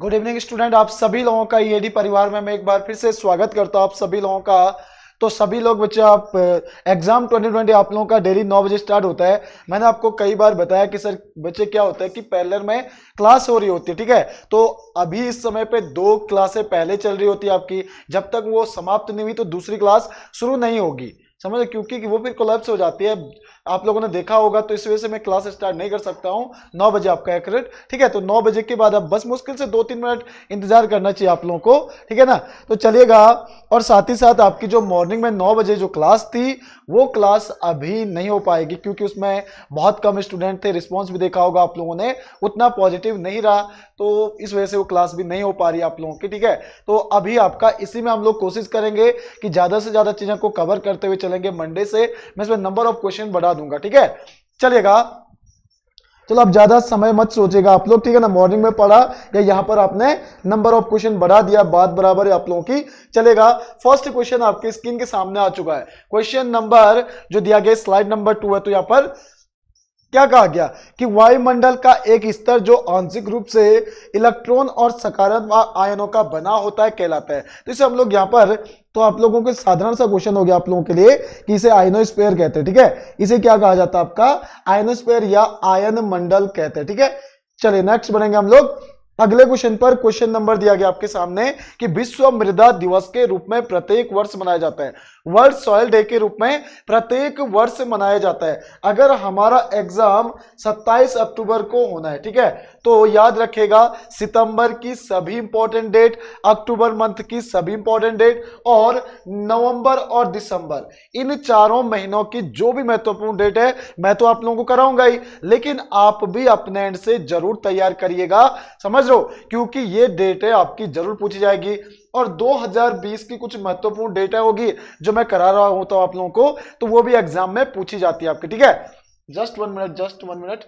good evening student आप सभी लोगों का ईएडी परिवार में मैं एक बार फिर से स्वागत करता हूँ आप सभी लोगों का तो सभी लोग बच्चे आप एग्जाम uh, 2020 आप लोगों का डेली नौ बजे स्टार्ट होता है मैंने आपको कई बार बताया कि सर बच्चे क्या होता है कि पैरेलल में क्लास हो रही होती है ठीक है तो अभी इस समय पे दो क्लासें पहले चल रही होती है आपकी जब तक वो समाप्त नहीं हुई तो दूसरी क्लास शुरू नहीं होगी समझ क्योंकि वो फिर कोलैप्स हो जाती है आप लोगों ने देखा होगा तो इस वजह से मैं क्लास स्टार्ट नहीं कर सकता हूँ नौ बजे आपका एक्यूरेट ठीक है तो नौ बजे के बाद आप बस मुश्किल से दो तीन मिनट इंतजार करना चाहिए आप लोगों को ठीक है ना तो चलिएगा और साथ ही साथ आपकी जो मॉर्निंग में नौ बजे जो क्लास थी वो क्लास अभी नहीं हो पाएगी क्योंकि उसमें बहुत कम स्टूडेंट थे रिस्पॉन्स भी देखा होगा आप लोगों ने उतना पॉजिटिव नहीं रहा तो इस वजह से वो क्लास भी नहीं हो पा रही आप लोगों की ठीक है तो अभी आपका इसी में हम लोग कोशिश करेंगे कि ज़्यादा से ज़्यादा चीज़ों को कवर करते हुए चलेंगे मंडे से मैं इसमें नंबर ऑफ क्वेश्चन बढ़ा दूंगा ठीक है चलेगा चलो आप ज्यादा समय मत सोचेगा आप लोग ठीक है ना मॉर्निंग में पढ़ा या यहाँ पर आपने नंबर ऑफ क्वेश्चन बढ़ा दिया बात बराबर है आप लोगों की चलेगा फर्स्ट क्वेश्चन आपके स्क्रीन के सामने आ चुका है क्वेश्चन नंबर जो दिया गया स्लाइड नंबर टू है तो यहाँ पर क्या कहा गया कि वायुमंडल का एक स्तर जो आंशिक रूप से इलेक्ट्रॉन और सकारात्मक आयनों का बना होता है कहलाता है तो इसे हम लोग यहां पर तो आप लोगों के साधारण सा क्वेश्चन हो गया आप लोगों के लिए कि इसे आयनोस्पेयर कहते हैं ठीक है इसे क्या कहा जाता है आपका आयनोस्पेयर या आयन मंडल कहते हैं ठीक है चलिए नेक्स्ट बनेंगे हम लोग अगले क्वेश्चन पर क्वेश्चन नंबर दिया गया आपके सामने कि विश्व मृदा दिवस के रूप में प्रत्येक वर्ष मनाया जाता है वर्ल्ड सॉयल डे के रूप में प्रत्येक वर्ष मनाया जाता है अगर हमारा एग्जाम 27 अक्टूबर को होना है ठीक है तो याद रखेगा सितंबर की सभी इंपॉर्टेंट डेट अक्टूबर मंथ की सभी इंपॉर्टेंट डेट और नवंबर और दिसंबर इन चारों महीनों की जो भी महत्वपूर्ण डेट है मैं तो आप लोगों को कराऊंगा ही लेकिन आप भी अपने एंड से जरूर तैयार करिएगा समझ लो क्योंकि ये डेट है आपकी जरूर पूछी जाएगी और 2020 की कुछ महत्वपूर्ण डेटा होगी जो मैं करा रहा होता हूं तो आप लोगों को तो वो भी एग्जाम में पूछी जाती है आपके ठीक है just one minute just one minute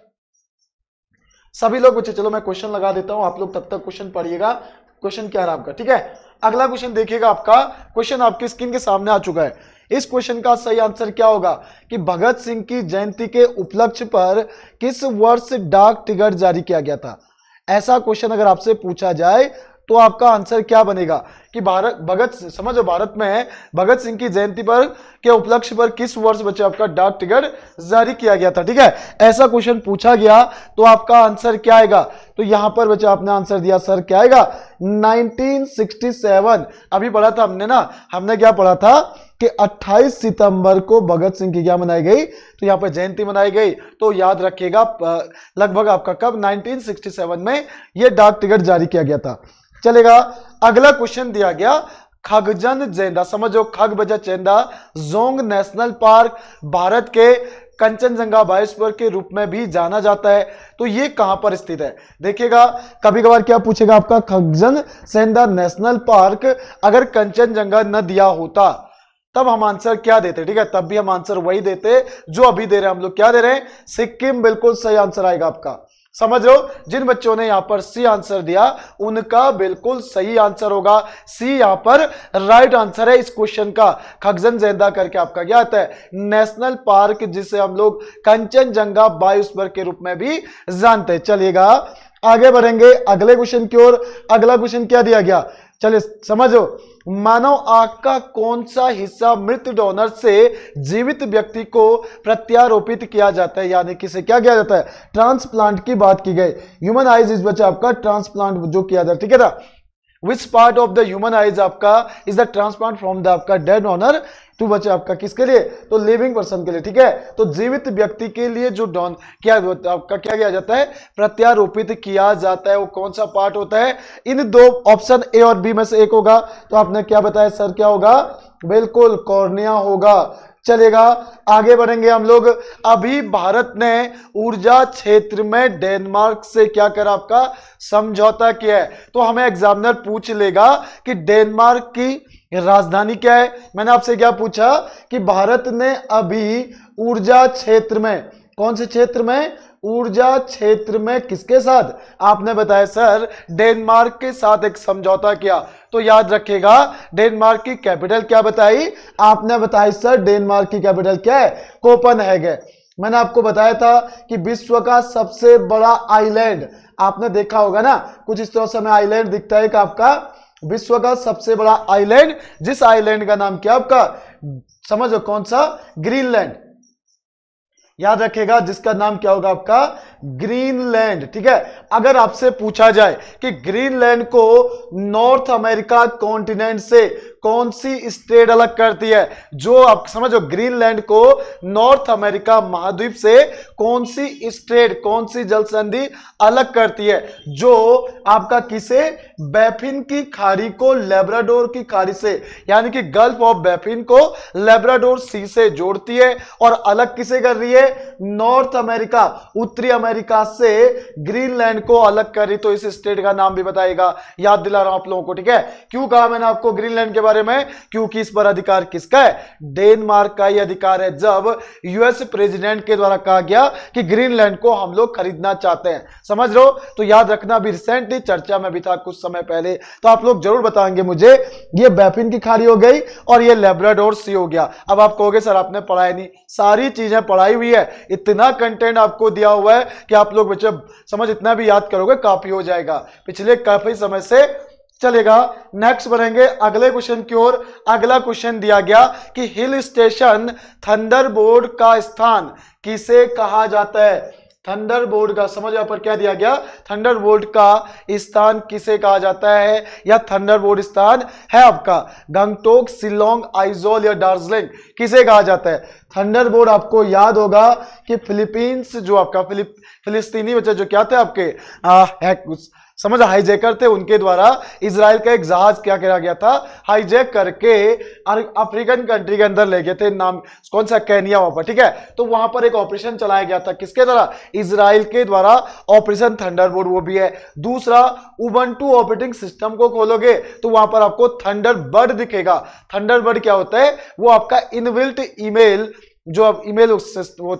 सभी लोग पूछे चलो मैं क्वेश्चन लगा देता हूं आप लोग तब तक क्वेश्चन पढ़िएगा क्वेश्चन क्या है आपका ठीक है अगला क्वेश्चन देखिएगा आपका क्वेश्चन आपकी स्क्रीन के सामने आ चुका है इस क्वेश्चन का सही आंसर क्या होगा कि भगत सिंह की जयंती के उपलक्ष्य पर किस वर्ष डाक टिकट जारी किया गया था ऐसा क्वेश्चन अगर आपसे पूछा जाए तो आपका आंसर क्या बनेगा कि भारत भगत समझो भारत में भगत सिंह की जयंती पर के उपलक्ष्य पर किस वर्ष बच्चे आपका डाक टिकट जारी किया गया था ठीक है ऐसा क्वेश्चन पूछा गया तो आपका आंसर क्या आएगा तो यहां पर बच्चे आपने आंसर दिया सर क्या आएगा 1967 अभी पढ़ा था हमने ना हमने क्या पढ़ा था कि 28 सितंबर को भगत सिंह की क्या मनाई गई तो यहां पर जयंती मनाई गई तो याद रखिएगा लगभग आपका कब 1967 में यह डाक टिकट जारी किया गया था चलेगा अगला क्वेश्चन दिया गया खगजन जेंदा समझो खग बजा चेंदा जोंग नेशनल पार्क भारत के कंचनजंगा बायोस्फीयर के रूप में भी जाना जाता है तो ये कहां पर स्थित है देखिएगा कभी कभार क्या पूछेगा आपका खगजन सेंदा नेशनल पार्क अगर कंचनजंगा न दिया होता तब हम आंसर क्या देते ठीक है तब भी हम आंसर वही देते जो अभी दे रहे हैं हम लोग क्या दे रहे हैं सिक्किम बिल्कुल सही आंसर आएगा आपका समझ लो जिन बच्चों ने यहां पर सी आंसर दिया उनका बिल्कुल सही आंसर होगा सी यहां पर राइट आंसर है इस क्वेश्चन का खगजन जैदा करके आपका क्या आता है नेशनल पार्क जिसे हम लोग कंचनजंगा बायोस्फीयर के रूप में भी जानते हैं चलिएगा आगे बढ़ेंगे अगले क्वेश्चन की ओर अगला क्वेश्चन क्या दिया गया चलिए समझो मानव आंख का कौन सा हिस्सा मृत डोनर से जीवित व्यक्ति को प्रत्यारोपित किया जाता है यानी किसे क्या किया जाता है ट्रांसप्लांट की बात की गई ह्यूमन आइज इस बच्चा आपका ट्रांसप्लांट जो किया जाता है ठीक है ना which part of the human eyes आपका is the transplant from the आपका डेड ऑनर टू बचे आपका किसके लिए तो लिविंग पर्सन के लिए ठीक है तो जीवित व्यक्ति के लिए जो डॉन क्या आपका क्या किया जाता है प्रत्यारोपित किया जाता है वो कौन सा पार्ट होता है इन दो ऑप्शन ए और बी में से एक होगा तो आपने क्या बताया सर क्या होगा बिल्कुल कॉर्निया होगा चलेगा आगे बढ़ेंगे हम लोग अभी भारत ने ऊर्जा क्षेत्र में डेनमार्क से क्या कर आपका समझौता किया है तो हमें एग्जामिनर पूछ लेगा कि डेनमार्क की राजधानी क्या है मैंने आपसे क्या पूछा कि भारत ने अभी ऊर्जा क्षेत्र में कौन से क्षेत्र में ऊर्जा क्षेत्र में किसके साथ आपने बताया सर डेनमार्क के साथ एक समझौता किया तो याद रखिएगा डेनमार्क की कैपिटल क्या बताई आपने बताया सर डेनमार्क की कैपिटल क्या है कोपन है मैंने आपको बताया था कि विश्व का सबसे बड़ा आइलैंड आपने देखा होगा ना कुछ इस तरह से हमें आइलैंड दिखता है कि आपका विश्व का सबसे बड़ा आइलैंड जिस आइलैंड का नाम क्या आपका समझो कौन सा ग्रीनलैंड याद रखेगा जिसका नाम क्या होगा आपका ग्रीनलैंड ठीक है अगर आपसे पूछा जाए कि ग्रीनलैंड को नॉर्थ अमेरिका कॉन्टिनेंट से कौन सी स्टेट अलग करती है जो आप समझो ग्रीनलैंड को नॉर्थ अमेरिका महाद्वीप से कौन सी स्टेट कौन सी जल संधि अलग करती है जो आपका किसे बैफिन की खाड़ी को लेब्राडोर की खाड़ी से यानी कि गल्फ ऑफ बैफिन को लेब्राडोर सी से जोड़ती है और अलग किसे कर रही है नॉर्थ अमेरिका उत्तरी अमेरिका अमेरिका से ग्रीनलैंड को अलग करी तो इस स्टेट का नाम भी बताएगा याद दिला रहा हूं आप लोगों को ठीक है क्यों कहा मैंने आपको ग्रीनलैंड के बारे में क्योंकि इस पर अधिकार किसका है डेनमार्क का ही अधिकार है जब यूएस प्रेसिडेंट के द्वारा कहा गया कि ग्रीनलैंड को हम लोग खरीदना चाहते हैं समझ लो तो याद रखना भी रिसेंटली चर्चा में भी था कुछ समय पहले तो आप लोग जरूर बताएंगे मुझे ये बैफिन की खाली हो गई और ये लेब्राडोर सी हो गया अब आप कहोगे सर आपने पढ़ाया नहीं सारी चीजें पढ़ाई हुई है इतना कंटेंट आपको दिया हुआ है कि आप लोग बच्चे समझ इतना भी याद करोगे काफी हो जाएगा पिछले काफी समय से चलेगा नेक्स्ट बढ़ेंगे अगले क्वेश्चन की ओर अगला क्वेश्चन दिया गया कि हिल स्टेशन थंडरबोर्ड का स्थान किसे कहा जाता है थंडरबोल्ट का समझ यहां पर क्या दिया गया थंडरबोल्ट का स्थान किसे कहा जाता है या थंडरबोल्ट स्थान है आपका गंगटोक सिलोंग आइजोल या दार्जिलिंग किसे कहा जाता है थंडरबोल्ट आपको याद होगा कि फिलीपींस जो आपका फिलिप फिलिस्तीनी बच्चे जो क्या थे आपके आ, है, समझ हाईजेकर थे उनके द्वारा इसराइल का एक जहाज क्या करा गया था हाईजेक करके अफ्रीकन कंट्री के अंदर ले गए थे नाम कौन सा कैनिया वहां पर ठीक है तो वहां पर एक ऑपरेशन चलाया गया था किसके द्वारा इसराइल के द्वारा ऑपरेशन थंडरबोर्ड वो भी है दूसरा टू ऑपरेटिंग सिस्टम को खोलोगे तो वहां पर आपको थंडरबर्ड दिखेगा थंडरबर्ड क्या होता है वो आपका इनविल्ट ईमेल जो अब ईमेल वो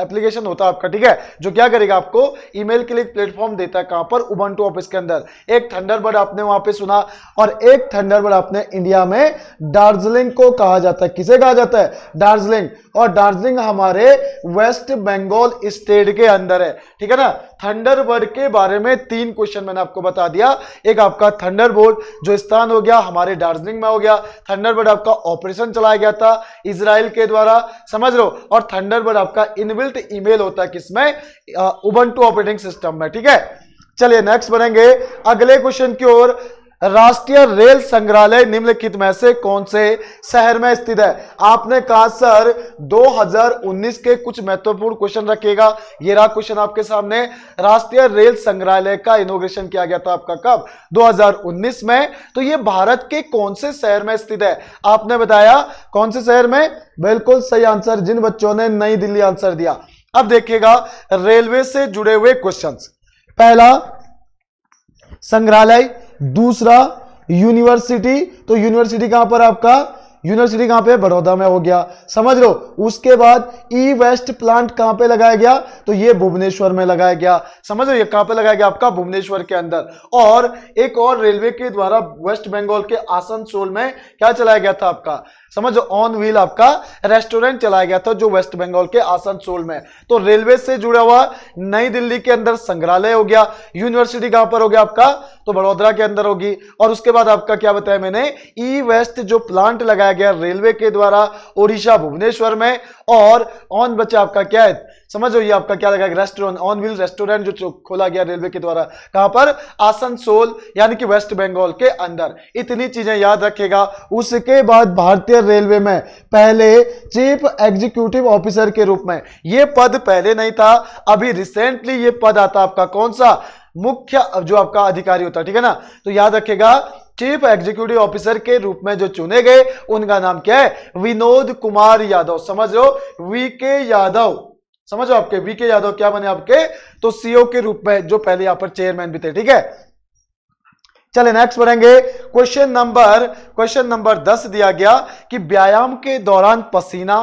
एप्लीकेशन होता है आपका ठीक है जो क्या करेगा आपको ईमेल के लिए प्लेटफॉर्म देता है कहां पर उबंटू ऑफिस के अंदर एक थंडरबर्ड आपने वहां पे सुना और एक थंडरबर्ड आपने इंडिया में दार्जिलिंग को कहा जाता है किसे कहा जाता है दार्जिलिंग और दार्जिलिंग हमारे वेस्ट बंगाल स्टेट के अंदर है ठीक है ना थंडरबर्ड के बारे में तीन क्वेश्चन मैंने आपको बता दिया एक आपका थंडरबोल्ट जो स्थान हो गया हमारे दार्जिलिंग में हो गया थंडरबर्ड आपका ऑपरेशन चलाया गया था इसराइल के द्वारा समझ लो और थंडरबर्ड आपका इनबिल्ट ईमेल होता है किसमें उबंटू ऑपरेटिंग सिस्टम में ठीक है चलिए नेक्स्ट बनेंगे अगले क्वेश्चन की ओर राष्ट्रीय रेल संग्रहालय निम्नलिखित में से कौन से शहर में स्थित है आपने कहा सर 2019 के कुछ महत्वपूर्ण क्वेश्चन रखेगा ये रहा क्वेश्चन आपके सामने राष्ट्रीय रेल संग्रहालय का इनोग्रेशन किया गया था आपका कब 2019 में तो ये भारत के कौन से शहर में स्थित है आपने बताया कौन से शहर में बिल्कुल सही आंसर जिन बच्चों ने नई दिल्ली आंसर दिया अब देखिएगा रेलवे से जुड़े हुए क्वेश्चन पहला संग्रहालय दूसरा यूनिवर्सिटी तो यूनिवर्सिटी कहां पर आपका यूनिवर्सिटी कहां पे बड़ौदा में हो गया समझ लो उसके बाद ई वेस्ट प्लांट कहां पे लगाया गया तो ये भुवनेश्वर में लगाया गया समझ लो ये कहां पे लगाया गया आपका भुवनेश्वर के अंदर और एक और रेलवे के द्वारा वेस्ट बंगाल के आसनसोल में क्या चलाया गया था आपका समझो ऑन व्हील आपका रेस्टोरेंट चलाया गया था जो वेस्ट बंगाल के आसनसोल में तो रेलवे से जुड़ा हुआ नई दिल्ली के अंदर संग्रहालय हो गया यूनिवर्सिटी कहां पर हो गया आपका तो बड़ोदरा के अंदर होगी और उसके बाद आपका क्या बताया मैंने ई वेस्ट जो प्लांट लगाया गया रेलवे के द्वारा ओडिशा भुवनेश्वर में और ऑन बचा आपका क्या है समझ ये आपका क्या लगा रेस्टोरेंट ऑन व्हील रेस्टोरेंट जो खोला गया रेलवे के द्वारा कहां पर आसनसोल यानी कि वेस्ट बंगाल के अंदर इतनी चीजें याद रखेगा उसके बाद भारतीय रेलवे में पहले चीफ एग्जीक्यूटिव ऑफिसर के रूप में यह पद पहले नहीं था अभी रिसेंटली ये पद आता आपका कौन सा मुख्य जो आपका अधिकारी होता है ठीक है ना तो याद रखेगा चीफ एग्जीक्यूटिव ऑफिसर के रूप में जो चुने गए उनका नाम क्या है विनोद कुमार यादव समझ लो वी के यादव समझो आपके वीके यादव क्या बने आपके तो सीओ के रूप में जो पहले यहां पर चेयरमैन भी थे ठीक है चले नेक्स्ट बढ़ेंगे क्वेश्चन नंबर क्वेश्चन नंबर दस दिया गया कि व्यायाम के दौरान पसीना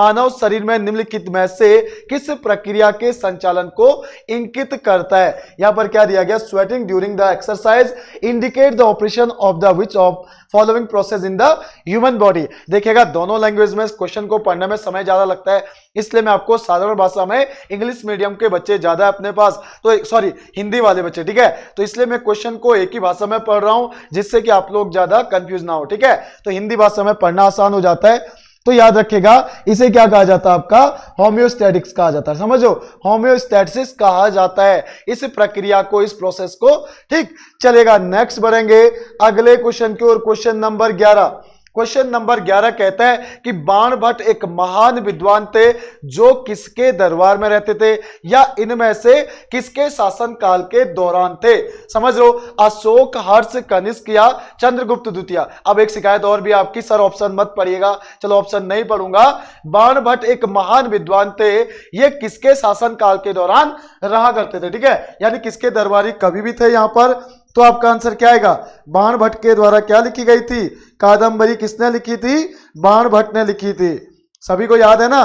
मानव शरीर में निम्नलिखित में से किस प्रक्रिया के संचालन को इंकित करता है यहां पर क्या दिया गया sweating during the exercise indicate the operation of the which of following process in the human body देखिएगा दोनों लैंग्वेज में क्वेश्चन को पढ़ने में समय ज्यादा लगता है इसलिए मैं आपको साधारण भाषा में इंग्लिश मीडियम के बच्चे ज्यादा अपने पास तो सॉरी हिंदी वाले बच्चे ठीक है तो इसलिए मैं क्वेश्चन को एक ही भाषा में पढ़ रहा हूं जिससे कि आप लोग ज्यादा कंफ्यूज ना हो ठीक है तो हिंदी भाषा में पढ़ना आसान हो जाता है तो याद रखेगा इसे क्या कहा जाता है आपका होम्योस्टैटिक्स कहा जाता है समझो होम्योस्टैटिस कहा जाता है इस प्रक्रिया को इस प्रोसेस को ठीक चलेगा नेक्स्ट बढ़ेंगे अगले क्वेश्चन की ओर क्वेश्चन नंबर ग्यारह क्वेश्चन नंबर 11 कहता है कि बाण भट्ट एक महान विद्वान थे जो किसके दरबार में रहते थे या इनमें से किसके शासन काल के दौरान थे समझ लो अशोक हर्ष कनिष्क या चंद्रगुप्त द्वितीय अब एक शिकायत और भी आपकी सर ऑप्शन मत पढ़िएगा चलो ऑप्शन नहीं पढ़ूंगा बाण भट्ट एक महान विद्वान थे ये किसके शासन काल के दौरान रहा करते थे ठीक है यानी किसके दरबारी कभी भी थे यहां पर तो आपका आंसर क्या आएगा बाण भट्ट के द्वारा क्या लिखी गई थी कादंबरी किसने लिखी थी बाण भट्ट ने लिखी थी सभी को याद है ना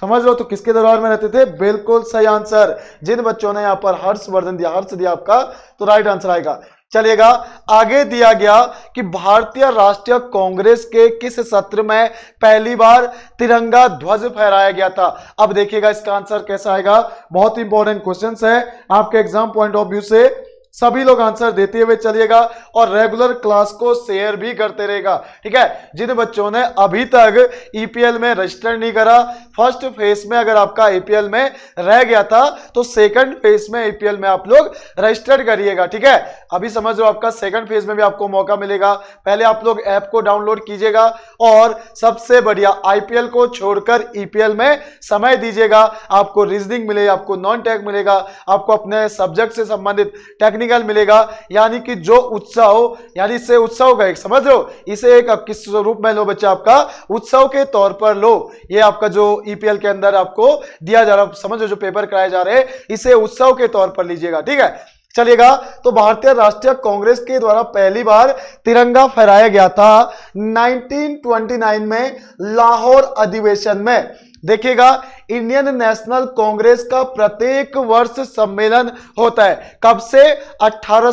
समझ लो तो किसके दरबार में रहते थे बिल्कुल सही आंसर जिन बच्चों ने यहाँ पर हर्षवर्धन दिया हर्ष दिया आपका तो राइट आंसर आएगा चलेगा आगे दिया गया कि भारतीय राष्ट्रीय कांग्रेस के किस सत्र में पहली बार तिरंगा ध्वज फहराया गया था अब देखिएगा इसका आंसर कैसा आएगा बहुत इंपॉर्टेंट क्वेश्चन है आपके एग्जाम पॉइंट ऑफ व्यू से सभी लोग आंसर देते हुए चलिएगा और रेगुलर क्लास को शेयर भी करते रहेगा ठीक है जिन बच्चों ने अभी तक ईपीएल e में रजिस्टर नहीं करा फर्स्ट फेज में अगर आपका ईपीएल e में रह गया था तो सेकंड फेज में ईपीएल e में आप लोग रजिस्टर करिएगा ठीक है अभी समझ लो आपका सेकंड फेज में भी आपको मौका मिलेगा पहले आप लोग ऐप को डाउनलोड कीजिएगा और सबसे बढ़िया आईपीएल को छोड़कर ईपीएल में समय दीजिएगा आपको रीजनिंग मिलेगा आपको नॉन टैक मिलेगा आपको अपने सब्जेक्ट से संबंधित टेक्निक टेक्निकल मिलेगा यानी कि जो उत्साह यानी इससे उत्सव का एक समझ लो इसे एक आप किस रूप में लो बच्चे आपका उत्सव के तौर पर लो ये आपका जो ईपीएल e के अंदर आपको दिया जा रहा है लो जो पेपर कराए जा रहे हैं इसे उत्सव के तौर पर लीजिएगा ठीक है चलेगा तो भारतीय राष्ट्रीय कांग्रेस के द्वारा पहली बार तिरंगा फहराया गया था 1929 में लाहौर अधिवेशन में देखिएगा इंडियन नेशनल कांग्रेस का प्रत्येक वर्ष सम्मेलन होता है कब से अठारह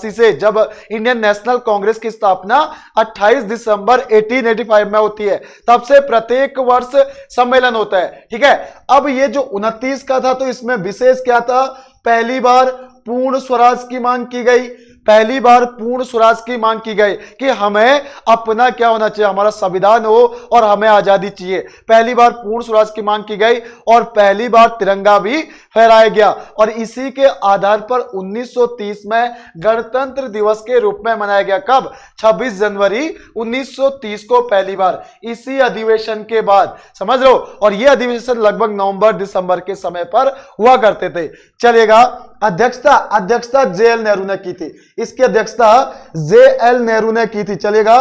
से जब इंडियन नेशनल कांग्रेस की स्थापना 28 दिसंबर 1885 में होती है तब से प्रत्येक वर्ष सम्मेलन होता है ठीक है अब ये जो उनतीस का था तो इसमें विशेष क्या था पहली बार पूर्ण स्वराज की मांग की गई पहली बार पूर्ण स्वराज की मांग की गई कि हमें अपना क्या होना चाहिए हमारा संविधान हो और हमें आजादी चाहिए पहली बार पूर्ण स्वराज की मांग की गई और पहली बार तिरंगा भी फहराया गया और इसी के आधार पर 1930 में गणतंत्र दिवस के रूप में मनाया गया कब 26 जनवरी 1930 को पहली बार इसी अधिवेशन के बाद समझ लो और यह अधिवेशन लगभग नवंबर दिसंबर के समय पर हुआ करते थे चलेगा अध्यक्षता अध्यक्षता जे एल नेहरू ने की थी इसकी अध्यक्षता जे एल नेहरू ने की थी चलेगा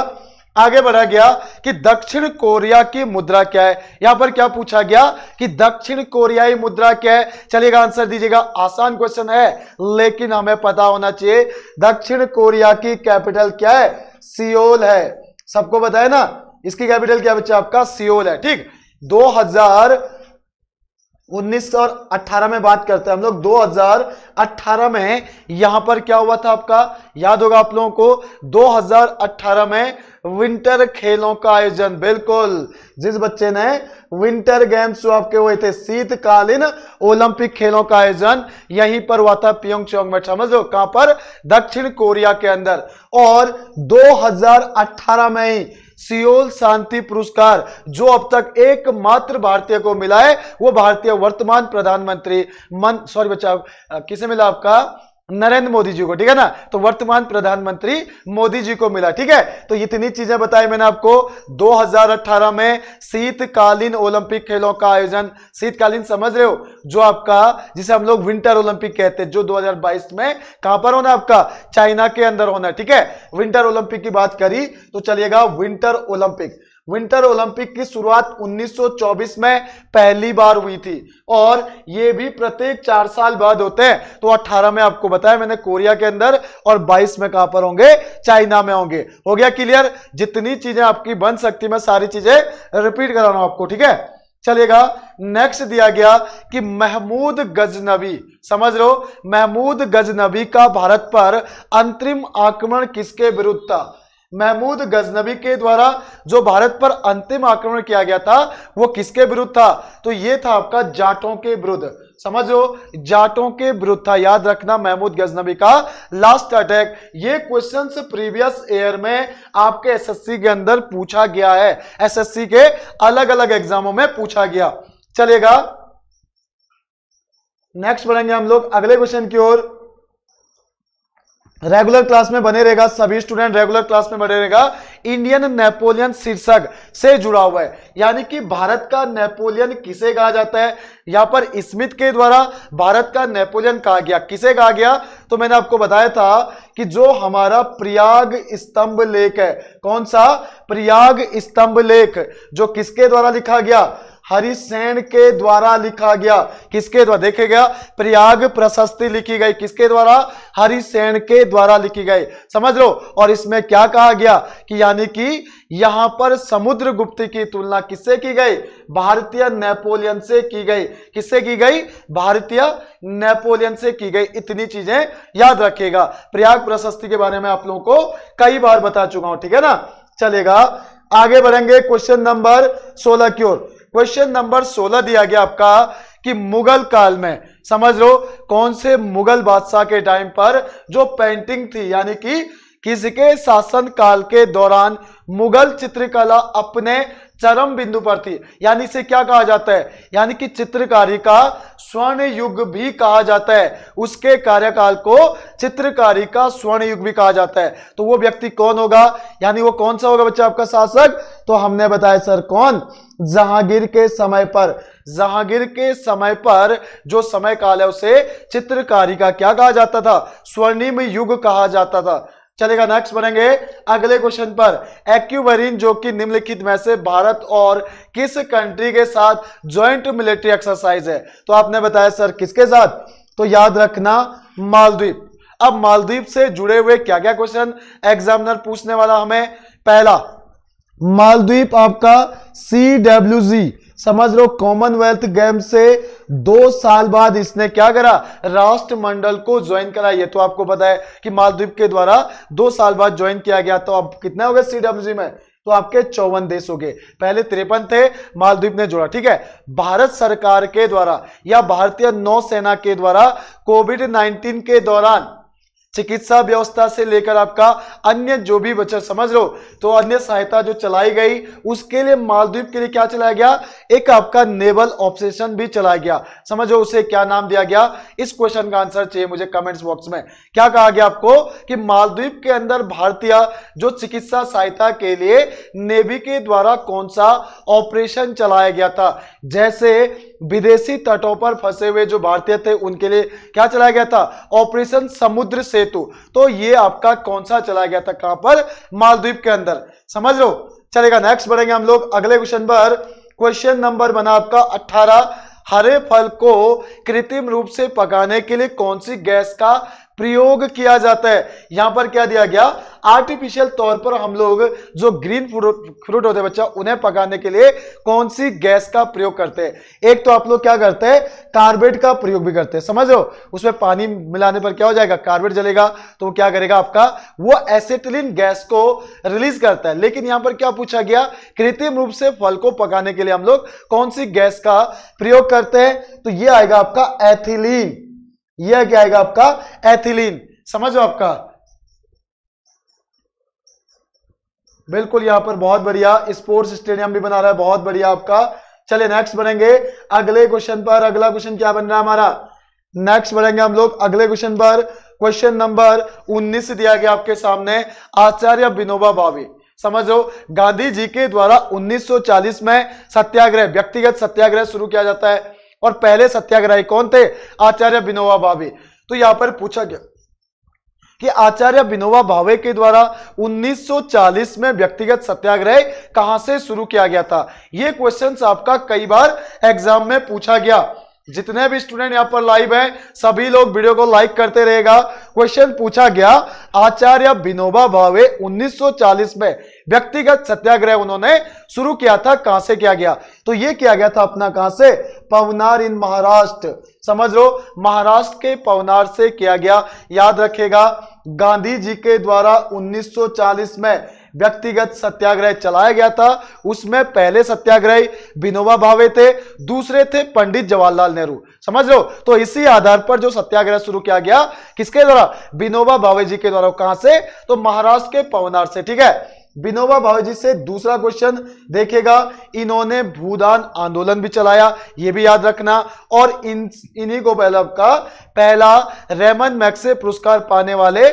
आगे बढ़ा गया कि दक्षिण कोरिया की मुद्रा क्या है यहां पर क्या पूछा गया कि दक्षिण कोरियाई मुद्रा क्या है चलिएगा आंसर दीजिएगा आसान क्वेश्चन है लेकिन हमें पता होना चाहिए दक्षिण कोरिया की कैपिटल क्या है सियोल है सबको बताया ना इसकी कैपिटल क्या बच्चा आपका सियोल है ठीक 2019 और 18 में बात करते हैं हम लोग 2018 में यहां पर क्या हुआ था आपका याद होगा आप लोगों को 2018 में विंटर खेलों का आयोजन बिल्कुल जिस बच्चे ने विंटर गेम्स जो आपके हुए थे शीतकालीन ओलंपिक खेलों का आयोजन यहीं पर हुआ था पियोंग चौंग में समझ लो कहां पर दक्षिण कोरिया के अंदर और 2018 में ही सियोल शांति पुरस्कार जो अब तक एकमात्र भारतीय को मिला है वो भारतीय वर्तमान प्रधानमंत्री मन सॉरी बच्चा किसे मिला आपका नरेंद्र मोदी जी को ठीक है ना तो वर्तमान प्रधानमंत्री मोदी जी को मिला ठीक है तो इतनी चीजें बताई मैंने आपको 2018 में शीतकालीन ओलंपिक खेलों का आयोजन शीतकालीन समझ रहे हो जो आपका जिसे हम लोग विंटर ओलंपिक कहते हैं जो 2022 में कहां पर होना आपका चाइना के अंदर होना ठीक है विंटर ओलंपिक की बात करी तो चलिएगा विंटर ओलंपिक विंटर ओलंपिक की शुरुआत 1924 में पहली बार हुई थी और ये भी प्रत्येक चार साल बाद होते हैं तो 18 में आपको बताया मैंने कोरिया के अंदर और 22 में कहां पर होंगे चाइना में होंगे हो गया क्लियर जितनी चीजें आपकी बन सकती मैं सारी चीजें रिपीट करा रहा हूं आपको ठीक है चलेगा नेक्स्ट दिया गया कि महमूद गजनबी समझ लो महमूद गजनबी का भारत पर अंतरिम आक्रमण किसके विरुद्ध था महमूद गजनबी के द्वारा जो भारत पर अंतिम आक्रमण किया गया था वो किसके विरुद्ध था तो ये था आपका जाटों के विरुद्ध समझो जाटों के विरुद्ध था याद रखना महमूद गजनबी का लास्ट अटैक ये क्वेश्चंस प्रीवियस ईयर में आपके एसएससी के अंदर पूछा गया है एसएससी के अलग अलग एग्जामों में पूछा गया चलेगा नेक्स्ट बढ़ेंगे हम लोग अगले क्वेश्चन की ओर रेगुलर क्लास में बने रहेगा सभी स्टूडेंट रेगुलर क्लास में बने रहेगा इंडियन नेपोलियन शीर्षक से जुड़ा हुआ है यानी कि भारत का नेपोलियन किसे कहा जाता है यहां पर स्मिथ के द्वारा भारत का नेपोलियन कहा गया किसे कहा गया तो मैंने आपको बताया था कि जो हमारा प्रयाग स्तंभ लेख है कौन सा प्रयाग स्तंभ लेख जो किसके द्वारा लिखा गया हरिसेन के द्वारा लिखा गया किसके द्वारा देखे गया प्रयाग प्रशस्ति लिखी गई किसके द्वारा हरिसेन के द्वारा लिखी गई समझ लो और इसमें क्या कहा गया कि यानी कि यहां पर समुद्र गुप्त की तुलना किससे की गई भारतीय नेपोलियन से की गई किससे की गई भारतीय नेपोलियन से की गई इतनी चीजें याद रखेगा प्रयाग प्रशस्ति के बारे में आप लोगों को कई बार बता चुका हूं ठीक है ना चलेगा आगे बढ़ेंगे क्वेश्चन नंबर सोलह की ओर क्वेश्चन नंबर 16 दिया गया आपका कि मुगल काल में समझ लो कौन से मुगल बादशाह के टाइम पर जो पेंटिंग थी यानी कि किसके शासन काल के दौरान मुगल चित्रकला अपने चरम बिंदु पर थी यानी इसे क्या कहा जाता है यानी कि चित्रकारी का स्वर्ण युग भी कहा जाता है उसके कार्यकाल को चित्रकारी का स्वर्ण युग भी कहा जाता है तो वो व्यक्ति कौन होगा यानी वो कौन सा होगा बच्चा आपका शासक तो हमने बताया सर कौन जहांगीर के समय पर जहांगीर के समय पर जो समय काल है उसे चित्रकारी का क्या कहा जाता था स्वर्णिम युग कहा जाता था चलेगा नेक्स्ट बनेंगे अगले क्वेश्चन पर एक्यूबरीन जो कि निम्नलिखित में से भारत और किस कंट्री के साथ ज्वाइंट मिलिट्री एक्सरसाइज है तो आपने बताया सर किसके साथ तो याद रखना मालद्वीप अब मालद्वीप से जुड़े हुए क्या क्या क्वेश्चन एग्जामिनर पूछने वाला हमें पहला मालद्वीप आपका सी डब्ल्यू जी समझ लो कॉमनवेल्थ गेम से दो साल बाद इसने क्या करा राष्ट्रमंडल को ज्वाइन करा ये तो आपको पता है कि मालद्वीप के द्वारा दो साल बाद ज्वाइन किया गया तो अब कितना हो गया सी में तो आपके चौवन देश हो गए पहले तिरपन थे मालद्वीप ने जोड़ा ठीक है भारत सरकार के द्वारा या भारतीय नौसेना के द्वारा कोविड 19 के दौरान चिकित्सा व्यवस्था से लेकर आपका अन्य जो भी बचत समझ लो तो अन्य सहायता जो चलाई गई उसके लिए मालदीव के लिए क्या चलाया गया एक आपका नेवल ऑप्शन भी चलाया गया समझो उसे क्या नाम दिया गया इस क्वेश्चन का आंसर चाहिए मुझे कमेंट्स बॉक्स में क्या कहा गया आपको कि मालदीव के अंदर भारतीय जो चिकित्सा सहायता के लिए नेवी के द्वारा कौन सा ऑपरेशन चलाया गया था जैसे विदेशी तटों पर फंसे हुए जो भारतीय थे उनके लिए क्या चलाया गया था ऑपरेशन समुद्र सेतु तो ये आपका कौन सा चलाया गया था कहां पर मालद्वीप के अंदर समझ लो चलेगा नेक्स्ट बढ़ेंगे हम लोग अगले क्वेश्चन पर क्वेश्चन नंबर बना आपका अट्ठारह हरे फल को कृत्रिम रूप से पकाने के लिए कौन सी गैस का प्रयोग किया जाता है यहां पर क्या दिया गया आर्टिफिशियल तौर पर हम लोग जो ग्रीन फ्रूट होते हैं बच्चा उन्हें पकाने के लिए कौन सी गैस का प्रयोग करते हैं एक तो आप लोग क्या करते हैं कार्बेट का प्रयोग भी करते हैं समझो उसमें पानी मिलाने पर क्या हो जाएगा कार्बेट जलेगा तो वो क्या करेगा आपका वो एसिटिलिन गैस को रिलीज करता है लेकिन यहां पर क्या पूछा गया कृत्रिम रूप से फल को पकाने के लिए हम लोग कौन सी गैस का प्रयोग करते हैं तो यह आएगा आपका एथिलीन यह क्या आएगा आपका एथिलीन समझो आपका बिल्कुल यहां पर बहुत बढ़िया स्पोर्ट्स स्टेडियम भी बना रहा है बहुत बढ़िया आपका चले नेक्स्ट बनेंगे अगले क्वेश्चन पर अगला क्वेश्चन क्या बन रहा है हमारा नेक्स्ट बढ़ेंगे हम लोग अगले क्वेश्चन पर क्वेश्चन नंबर 19 दिया गया आपके सामने आचार्य विनोबा भावे समझो गांधी जी के द्वारा 1940 में सत्याग्रह व्यक्तिगत सत्याग्रह शुरू किया जाता है और पहले सत्याग्रही कौन थे आचार्य बिनोवा भावे तो यहां पर पूछा गया कि आचार्य विनोवा भावे के द्वारा 1940 में व्यक्तिगत सत्याग्रह कहां से शुरू किया गया था यह क्वेश्चन आपका कई बार एग्जाम में पूछा गया जितने भी स्टूडेंट यहां पर लाइव हैं सभी लोग वीडियो को लाइक करते रहेगा क्वेश्चन पूछा गया आचार्य विनोबा भावे 1940 में व्यक्तिगत सत्याग्रह उन्होंने शुरू किया था कहां से किया गया तो यह किया गया था अपना कहां से पवनार इन महाराष्ट्र समझ लो महाराष्ट्र के पवनार से किया गया याद रखेगा गांधी जी के द्वारा 1940 में व्यक्तिगत सत्याग्रह चलाया गया था उसमें पहले सत्याग्रह विनोबा भावे थे दूसरे थे पंडित जवाहरलाल नेहरू समझ लो तो इसी आधार पर जो सत्याग्रह शुरू किया गया किसके द्वारा विनोबा भावे जी के द्वारा कहां से तो महाराष्ट्र के पवनार से ठीक है विनोबा भावे जी से दूसरा क्वेश्चन देखेगा इन्होंने भूदान आंदोलन भी चलाया यह भी याद रखना और इन इन्हीं को पहला का पहला रेमन मैक्से पुरस्कार पाने वाले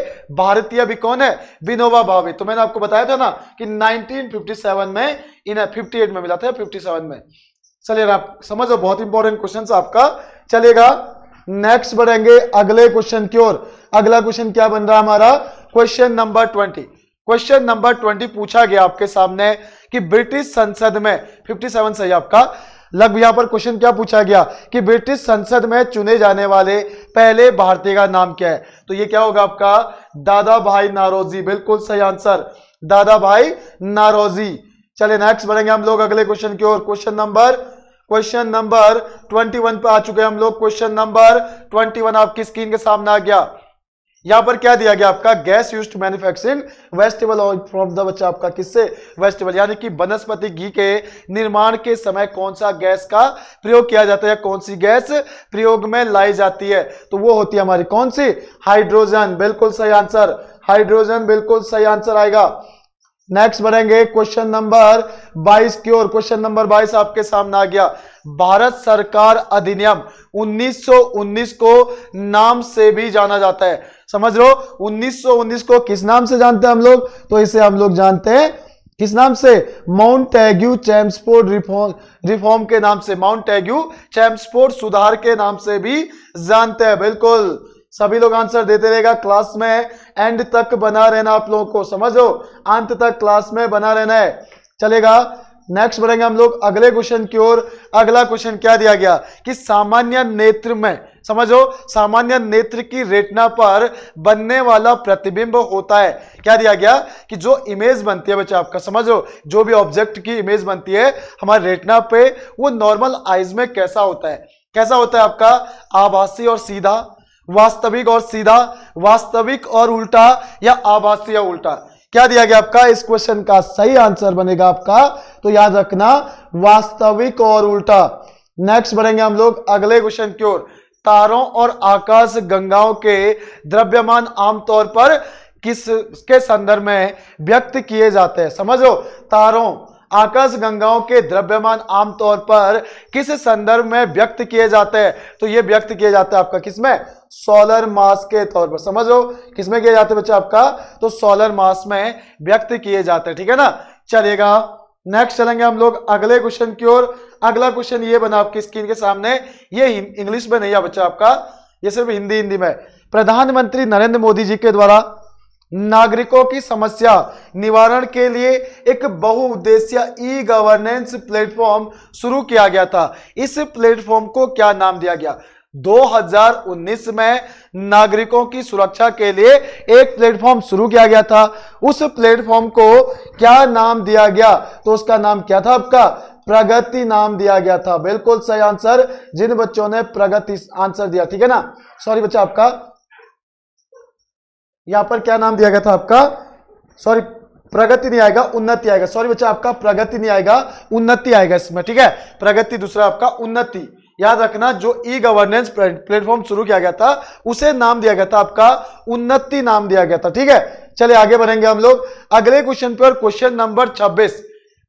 भारतीय भी कौन है विनोबा भावे तो मैंने आपको बताया था ना कि 1957 में इन्हें 58 में मिला था 57 में चलिए आप समझ लो बहुत इंपॉर्टेंट क्वेश्चन आपका चलेगा नेक्स्ट बढ़ेंगे अगले क्वेश्चन की ओर अगला क्वेश्चन क्या बन रहा है हमारा question number twenty question number twenty पूछा गया आपके सामने कि ब्रिटिश संसद में फिफ्टी सेवन सही आपका लगभग यहां पर क्वेश्चन क्या पूछा गया कि ब्रिटिश संसद में चुने जाने वाले पहले भारतीय का नाम क्या है तो ये क्या होगा आपका दादा भाई नारोजी बिल्कुल सही आंसर दादा भाई नारोजी चले नेक्स्ट बढ़ेंगे हम लोग अगले क्वेश्चन की ओर question number question number one पे आ चुके हैं हम लोग क्वेश्चन नंबर वन आपकी स्क्रीन के सामने आ गया यहां पर क्या दिया गया आपका gas used manufacturing vegetable oil from the बच्चा आपका किससे वेजिटेबल यानी कि वनस्पति घी के निर्माण के समय कौन सा गैस का प्रयोग किया जाता है कौन सी गैस प्रयोग में लाई जाती है तो वो होती है हमारी कौन सी हाइड्रोजन बिल्कुल सही आंसर हाइड्रोजन बिल्कुल सही आंसर आएगा नेक्स्ट बढ़ेंगे क्वेश्चन नंबर 22 की ओर क्वेश्चन नंबर 22 आपके सामने आ गया भारत सरकार अधिनियम 1919 को नाम से भी जाना जाता है समझ लो 1919 को किस नाम से जानते हैं हम लोग तो इसे हम लोग जानते हैं किस नाम से Montagu Chelmsford reform reform के नाम से माउंट टैग्यू चैम्सपोर्ट सुधार के नाम से भी जानते हैं बिल्कुल सभी लोग आंसर देते रहेगा क्लास में एंड तक बना रहना आप लोगों को समझो अंत तक क्लास में बना रहना है चलेगा नेक्स्ट बढ़ेंगे हम लोग अगले क्वेश्चन की ओर अगला क्वेश्चन क्या दिया गया कि सामान्य नेत्र में समझो सामान्य नेत्र की रेटना पर बनने वाला प्रतिबिंब होता है क्या दिया गया कि जो इमेज बनती है बच्चा आपका समझो जो भी ऑब्जेक्ट की इमेज बनती है हमारे रेटना पे वो नॉर्मल आइज में कैसा होता है कैसा होता है आपका आभासी और सीधा वास्तविक और सीधा वास्तविक और उल्टा या आभासी या उल्टा क्या दिया गया आपका इस क्वेश्चन का सही आंसर बनेगा आपका तो याद रखना वास्तविक और उल्टा नेक्स्ट बढ़ेंगे हम लोग अगले क्वेश्चन की ओर तारों और आकाश गंगाओं के द्रव्यमान आमतौर पर किस संदर्भ में व्यक्त किए जाते हैं समझो तारों आकाश गंगाओं के द्रव्यमान आमतौर पर किस संदर्भ में व्यक्त किए जाते हैं तो ये व्यक्त किया जाता है आपका किसमें सोलर मास के तौर पर समझो किसमें किए जाते हैं बच्चा आपका तो सोलर मास में व्यक्त किए जाते हैं ठीक है ना चलेगा नेक्स्ट चलेंगे हम लोग अगले क्वेश्चन की ओर अगला क्वेश्चन ये बना आपकी स्क्रीन के सामने ये इंग्लिश में नहीं है बच्चा आपका ये सिर्फ हिंदी हिंदी में प्रधानमंत्री नरेंद्र मोदी जी के द्वारा नागरिकों की समस्या निवारण के लिए एक बहुउद्देश्य ई गवर्नेंस प्लेटफॉर्म शुरू किया गया था इस प्लेटफॉर्म को क्या नाम दिया गया 2019 में नागरिकों की सुरक्षा के लिए एक प्लेटफॉर्म शुरू किया गया था उस प्लेटफॉर्म को क्या नाम दिया गया तो उसका नाम क्या था आपका प्रगति नाम दिया गया था बिल्कुल सही आंसर जिन बच्चों ने प्रगति आंसर दिया ठीक है ना सॉरी बच्चा आपका यहां पर क्या नाम दिया गया था आपका सॉरी प्रगति नहीं आएगा उन्नति आएगा सॉरी बच्चा आपका प्रगति नहीं आएगा उन्नति आएगा इसमें ठीक है प्रगति दूसरा आपका उन्नति याद रखना जो ई गवर्नेंस प्लेटफॉर्म शुरू किया गया था उसे नाम दिया गया था आपका उन्नति नाम दिया गया था ठीक है चलिए आगे बढ़ेंगे हम लोग अगले क्वेश्चन पर क्वेश्चन नंबर छब्बीस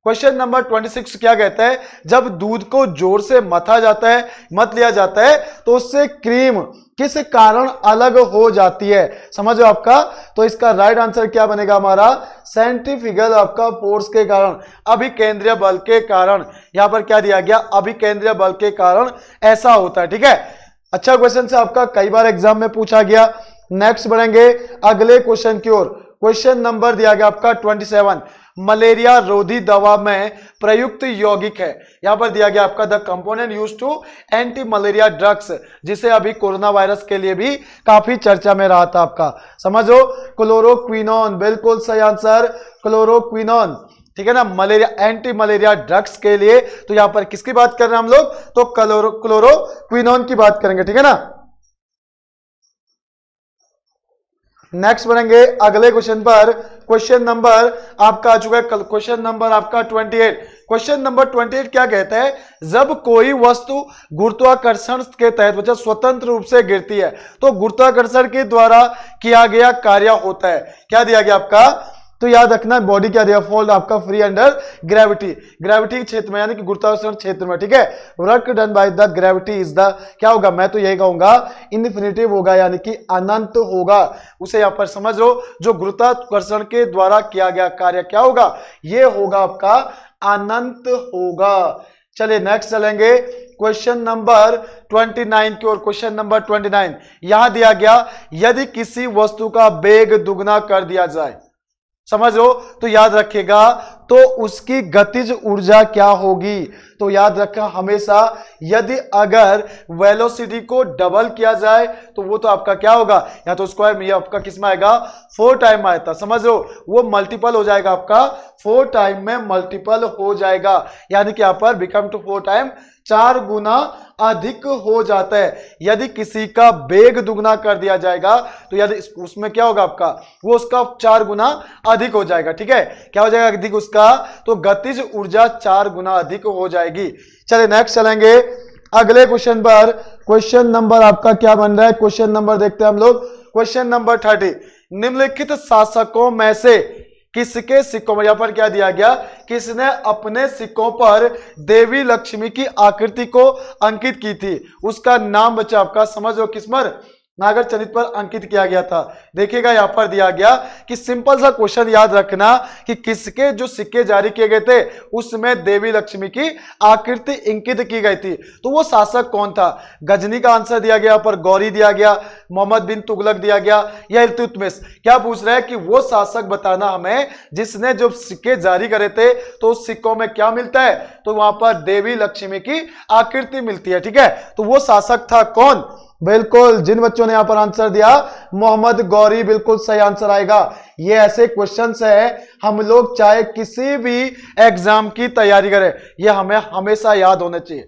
क्वेश्चन नंबर 26 क्या कहता है जब दूध को जोर से मथा जाता है मत लिया जाता है तो उससे क्रीम किस कारण अलग हो जाती है समझो आपका तो इसका राइट आंसर क्या बनेगा हमारा साइंटिफिकल आपका फोर्स के कारण अभिकेंद्रीय बल के कारण यहां पर क्या दिया गया अभिकेंद्रीय बल के कारण ऐसा होता है ठीक है अच्छा क्वेश्चन से आपका कई बार एग्जाम में पूछा गया नेक्स्ट बढ़ेंगे अगले क्वेश्चन की ओर क्वेश्चन नंबर दिया गया आपका 27 मलेरिया रोधी दवा में प्रयुक्त यौगिक है यहां पर दिया गया आपका the component used to anti malaria drugs जिसे अभी कोरोना वायरस के लिए भी काफी चर्चा में रहा था आपका समझो क्लोरोक्विनोन बिल्कुल सही आंसर क्लोरोक्विनोन ठीक है ना मलेरिया एंटी मलेरिया ड्रग्स के लिए तो यहां पर किसकी बात कर रहे हैं हम लोग तो क्लोरो क्लोरोक्विनोन की बात करेंगे ठीक है ना नेक्स्ट बनेंगे अगले क्वेश्चन पर क्वेश्चन नंबर आपका आ चुका है क्वेश्चन नंबर आपका 28 क्वेश्चन नंबर 28 क्या कहता है जब कोई वस्तु गुरुत्वाकर्षण के तहत बच्चा स्वतंत्र रूप से गिरती है तो गुरुत्वाकर्षण के द्वारा किया गया कार्य होता है क्या दिया गया आपका तो याद रखना बॉडी का रेयरफॉल आपका फ्री अंडर ग्रेविटी ग्रेविटी क्षेत्र में यानी कि गुरुत्वाकर्षण क्षेत्र में ठीक है work done by the gravity is the क्या होगा मैं तो यही कहूंगा इनफिनिटिव होगा यानी कि अनंत होगा उसे यहां पर समझ लो जो गुरुत्वाकर्षण के द्वारा किया गया कार्य क्या होगा ये होगा आपका अनंत होगा चलिए नेक्स्ट चलेंगे क्वेश्चन नंबर 29 की ओर क्वेश्चन नंबर 29 यहां दिया गया यदि किसी वस्तु का वेग दुगना कर दिया जाए समझ लो तो याद रखेगा तो उसकी गतिज ऊर्जा क्या होगी तो याद रखा हमेशा यदि अगर वेलोसिटी को डबल किया जाए तो वो तो आपका क्या होगा या तो स्क्वायर में आपका किस में आएगा फोर टाइम आया समझ लो वो मल्टीपल हो जाएगा आपका फोर टाइम में मल्टीपल हो जाएगा यानी कि यहाँ पर बिकम टू फोर टाइम चार गुना अधिक हो जाता है यदि किसी का वेग दुगना कर दिया जाएगा तो यदि उसमें क्या होगा आपका वो उसका चार गुना अधिक हो जाएगा ठीक है क्या हो जाएगा अधिक उसका तो गतिज ऊर्जा चार गुना अधिक हो जाएगी चले नेक्स्ट चलेंगे अगले क्वेश्चन पर क्वेश्चन नंबर आपका क्या बन रहा है क्वेश्चन नंबर देखते हैं हम लोग क्वेश्चन नंबर थर्टी निम्नलिखित शासकों में से किसके सिक्कों में यहां पर क्या दिया गया किसने अपने सिक्कों पर देवी लक्ष्मी की आकृति को अंकित की थी उसका नाम बच्चा आपका समझ लो किस्मर नागर चरित पर अंकित किया गया था देखिएगा यहां पर दिया गया कि सिंपल सा क्वेश्चन याद रखना कि किसके जो सिक्के जारी किए गए थे उसमें देवी लक्ष्मी की आकृति अंकित की गई थी तो वो शासक कौन था गजनी का आंसर दिया गया पर गौरी दिया गया मोहम्मद बिन तुगलक दिया गया या इलतुतमिस क्या पूछ रहे हैं कि वो शासक बताना हमें जिसने जो सिक्के जारी करे थे तो उस सिक्कों में क्या मिलता है तो वहां पर देवी लक्ष्मी की आकृति मिलती है ठीक है तो वो शासक था कौन बिल्कुल जिन बच्चों ने यहां पर आंसर दिया मोहम्मद गौरी बिल्कुल सही आंसर आएगा ये ऐसे क्वेश्चन है हम लोग चाहे किसी भी एग्जाम की तैयारी करें यह हमें हमेशा याद होना चाहिए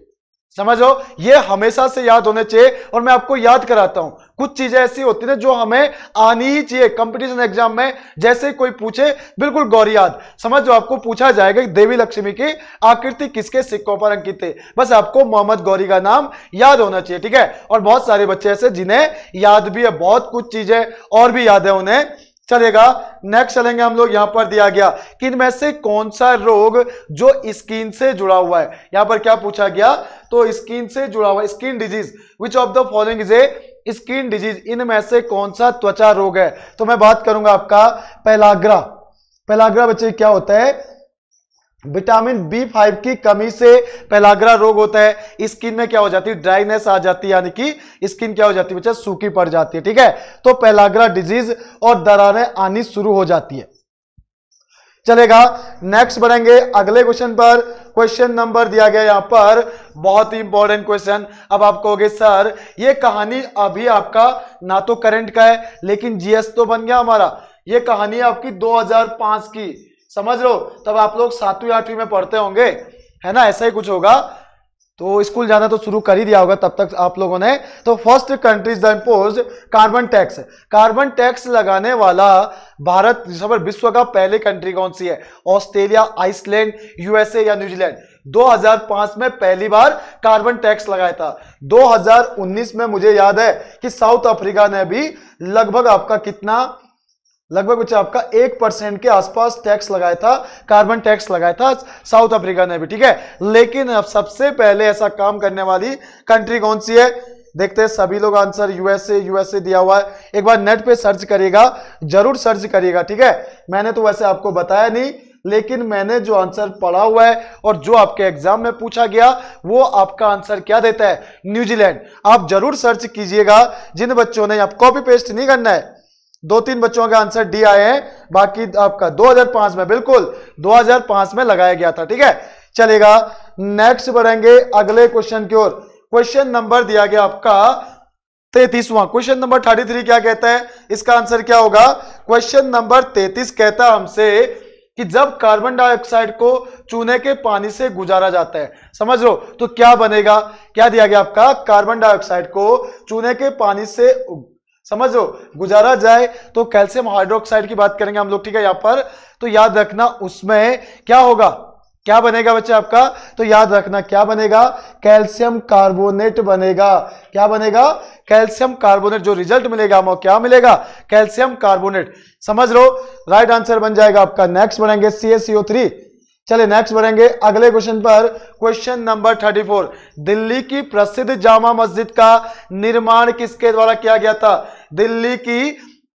समझो ये हमेशा से याद होने चाहिए और मैं आपको याद कराता हूं कुछ चीजें ऐसी होती है जो हमें आनी ही चाहिए कंपटीशन एग्जाम में जैसे कोई पूछे बिल्कुल गौर याद समझो आपको पूछा जाएगा कि देवी लक्ष्मी की आकृति किसके सिक्कों पर अंकित है बस आपको मोहम्मद गौरी का नाम याद होना चाहिए ठीक है और बहुत सारे बच्चे ऐसे जिन्हें याद भी है बहुत कुछ चीजें और भी याद है उन्हें चलेगा नेक्स्ट चलेंगे हम लोग यहां पर दिया गया कि इनमें से कौन सा रोग जो स्किन से जुड़ा हुआ है यहां पर क्या पूछा गया तो स्किन से जुड़ा हुआ skin disease which of the following is a skin disease इनमें से कौन सा त्वचा रोग है तो मैं बात करूंगा आपका पहलाग्रा पहलाग्रा बच्चे क्या होता है विटामिन बी फाइव की कमी से पेलाग्रा रोग होता है स्किन में क्या हो जाती है ड्राइनेस आ जाती है यानी कि स्किन क्या हो जाती है बच्चा सूखी पड़ जाती है ठीक है तो पेलाग्रा डिजीज और दरारें आनी शुरू हो जाती है चलेगा नेक्स्ट बढ़ेंगे अगले क्वेश्चन पर क्वेश्चन नंबर दिया गया यहां पर बहुत ही इंपॉर्टेंट क्वेश्चन अब आप कहोगे सर ये कहानी अभी आपका ना तो करंट का है लेकिन जीएस तो बन गया हमारा ये कहानी आपकी 2005 की समझ लो तब आप लोग सातवीं आठवीं में पढ़ते होंगे है ना ऐसा ही कुछ होगा तो स्कूल जाना तो शुरू कर ही दिया होगा तब तक आप लोगों ने तो first countries impose carbon tax carbon tax लगाने वाला भारत विश्व का पहले कंट्री कौन सी है ऑस्ट्रेलिया आइसलैंड यूएसए या न्यूजीलैंड 2005 में पहली बार कार्बन टैक्स लगाया था 2019 में मुझे याद है कि साउथ अफ्रीका ने भी लगभग आपका कितना लगभग बच्चा आपका एक परसेंट के आसपास टैक्स लगाया था कार्बन टैक्स लगाया था साउथ अफ्रीका ने भी ठीक है लेकिन अब सबसे पहले ऐसा काम करने वाली कंट्री कौन सी है देखते हैं सभी लोग आंसर यूएसए यूएसए दिया हुआ है एक बार नेट पे सर्च करिएगा जरूर सर्च करिएगा ठीक है मैंने तो वैसे आपको बताया नहीं लेकिन मैंने जो आंसर पढ़ा हुआ है और जो आपके एग्जाम में पूछा गया वो आपका आंसर क्या देता है न्यूजीलैंड आप जरूर सर्च कीजिएगा जिन बच्चों ने आप कॉपी पेस्ट नहीं करना है दो तीन बच्चों का आंसर डी आए हैं बाकी आपका 2005 में बिल्कुल 2005 में लगाया गया था ठीक है चलेगा नेक्स्ट बढ़ेंगे अगले क्वेश्चन की ओर क्वेश्चन नंबर दिया गया आपका तैतीसवा क्वेश्चन नंबर थर्टी थ्री क्या कहता है इसका आंसर क्या होगा क्वेश्चन नंबर तैतीस कहता हमसे कि जब कार्बन डाइऑक्साइड को चूने के पानी से गुजारा जाता है समझ लो तो क्या बनेगा क्या दिया गया आपका कार्बन डाइऑक्साइड को चूने के पानी से समझो गुजारा जाए तो कैल्शियम हाइड्रोक्साइड की बात करेंगे हम लोग ठीक है यहां पर तो याद रखना उसमें क्या होगा क्या बनेगा बच्चे आपका तो याद रखना क्या बनेगा कैल्शियम कार्बोनेट बनेगा क्या बनेगा कैल्शियम कार्बोनेट जो रिजल्ट मिलेगा हम क्या मिलेगा कैल्शियम कार्बोनेट समझ लो राइट आंसर बन जाएगा आपका नेक्स्ट बनेंगे सी थ्री चले नेक्स्ट बढ़ेंगे अगले क्वेश्चन पर क्वेश्चन नंबर 34 दिल्ली की प्रसिद्ध जामा मस्जिद का निर्माण किसके द्वारा किया गया था दिल्ली की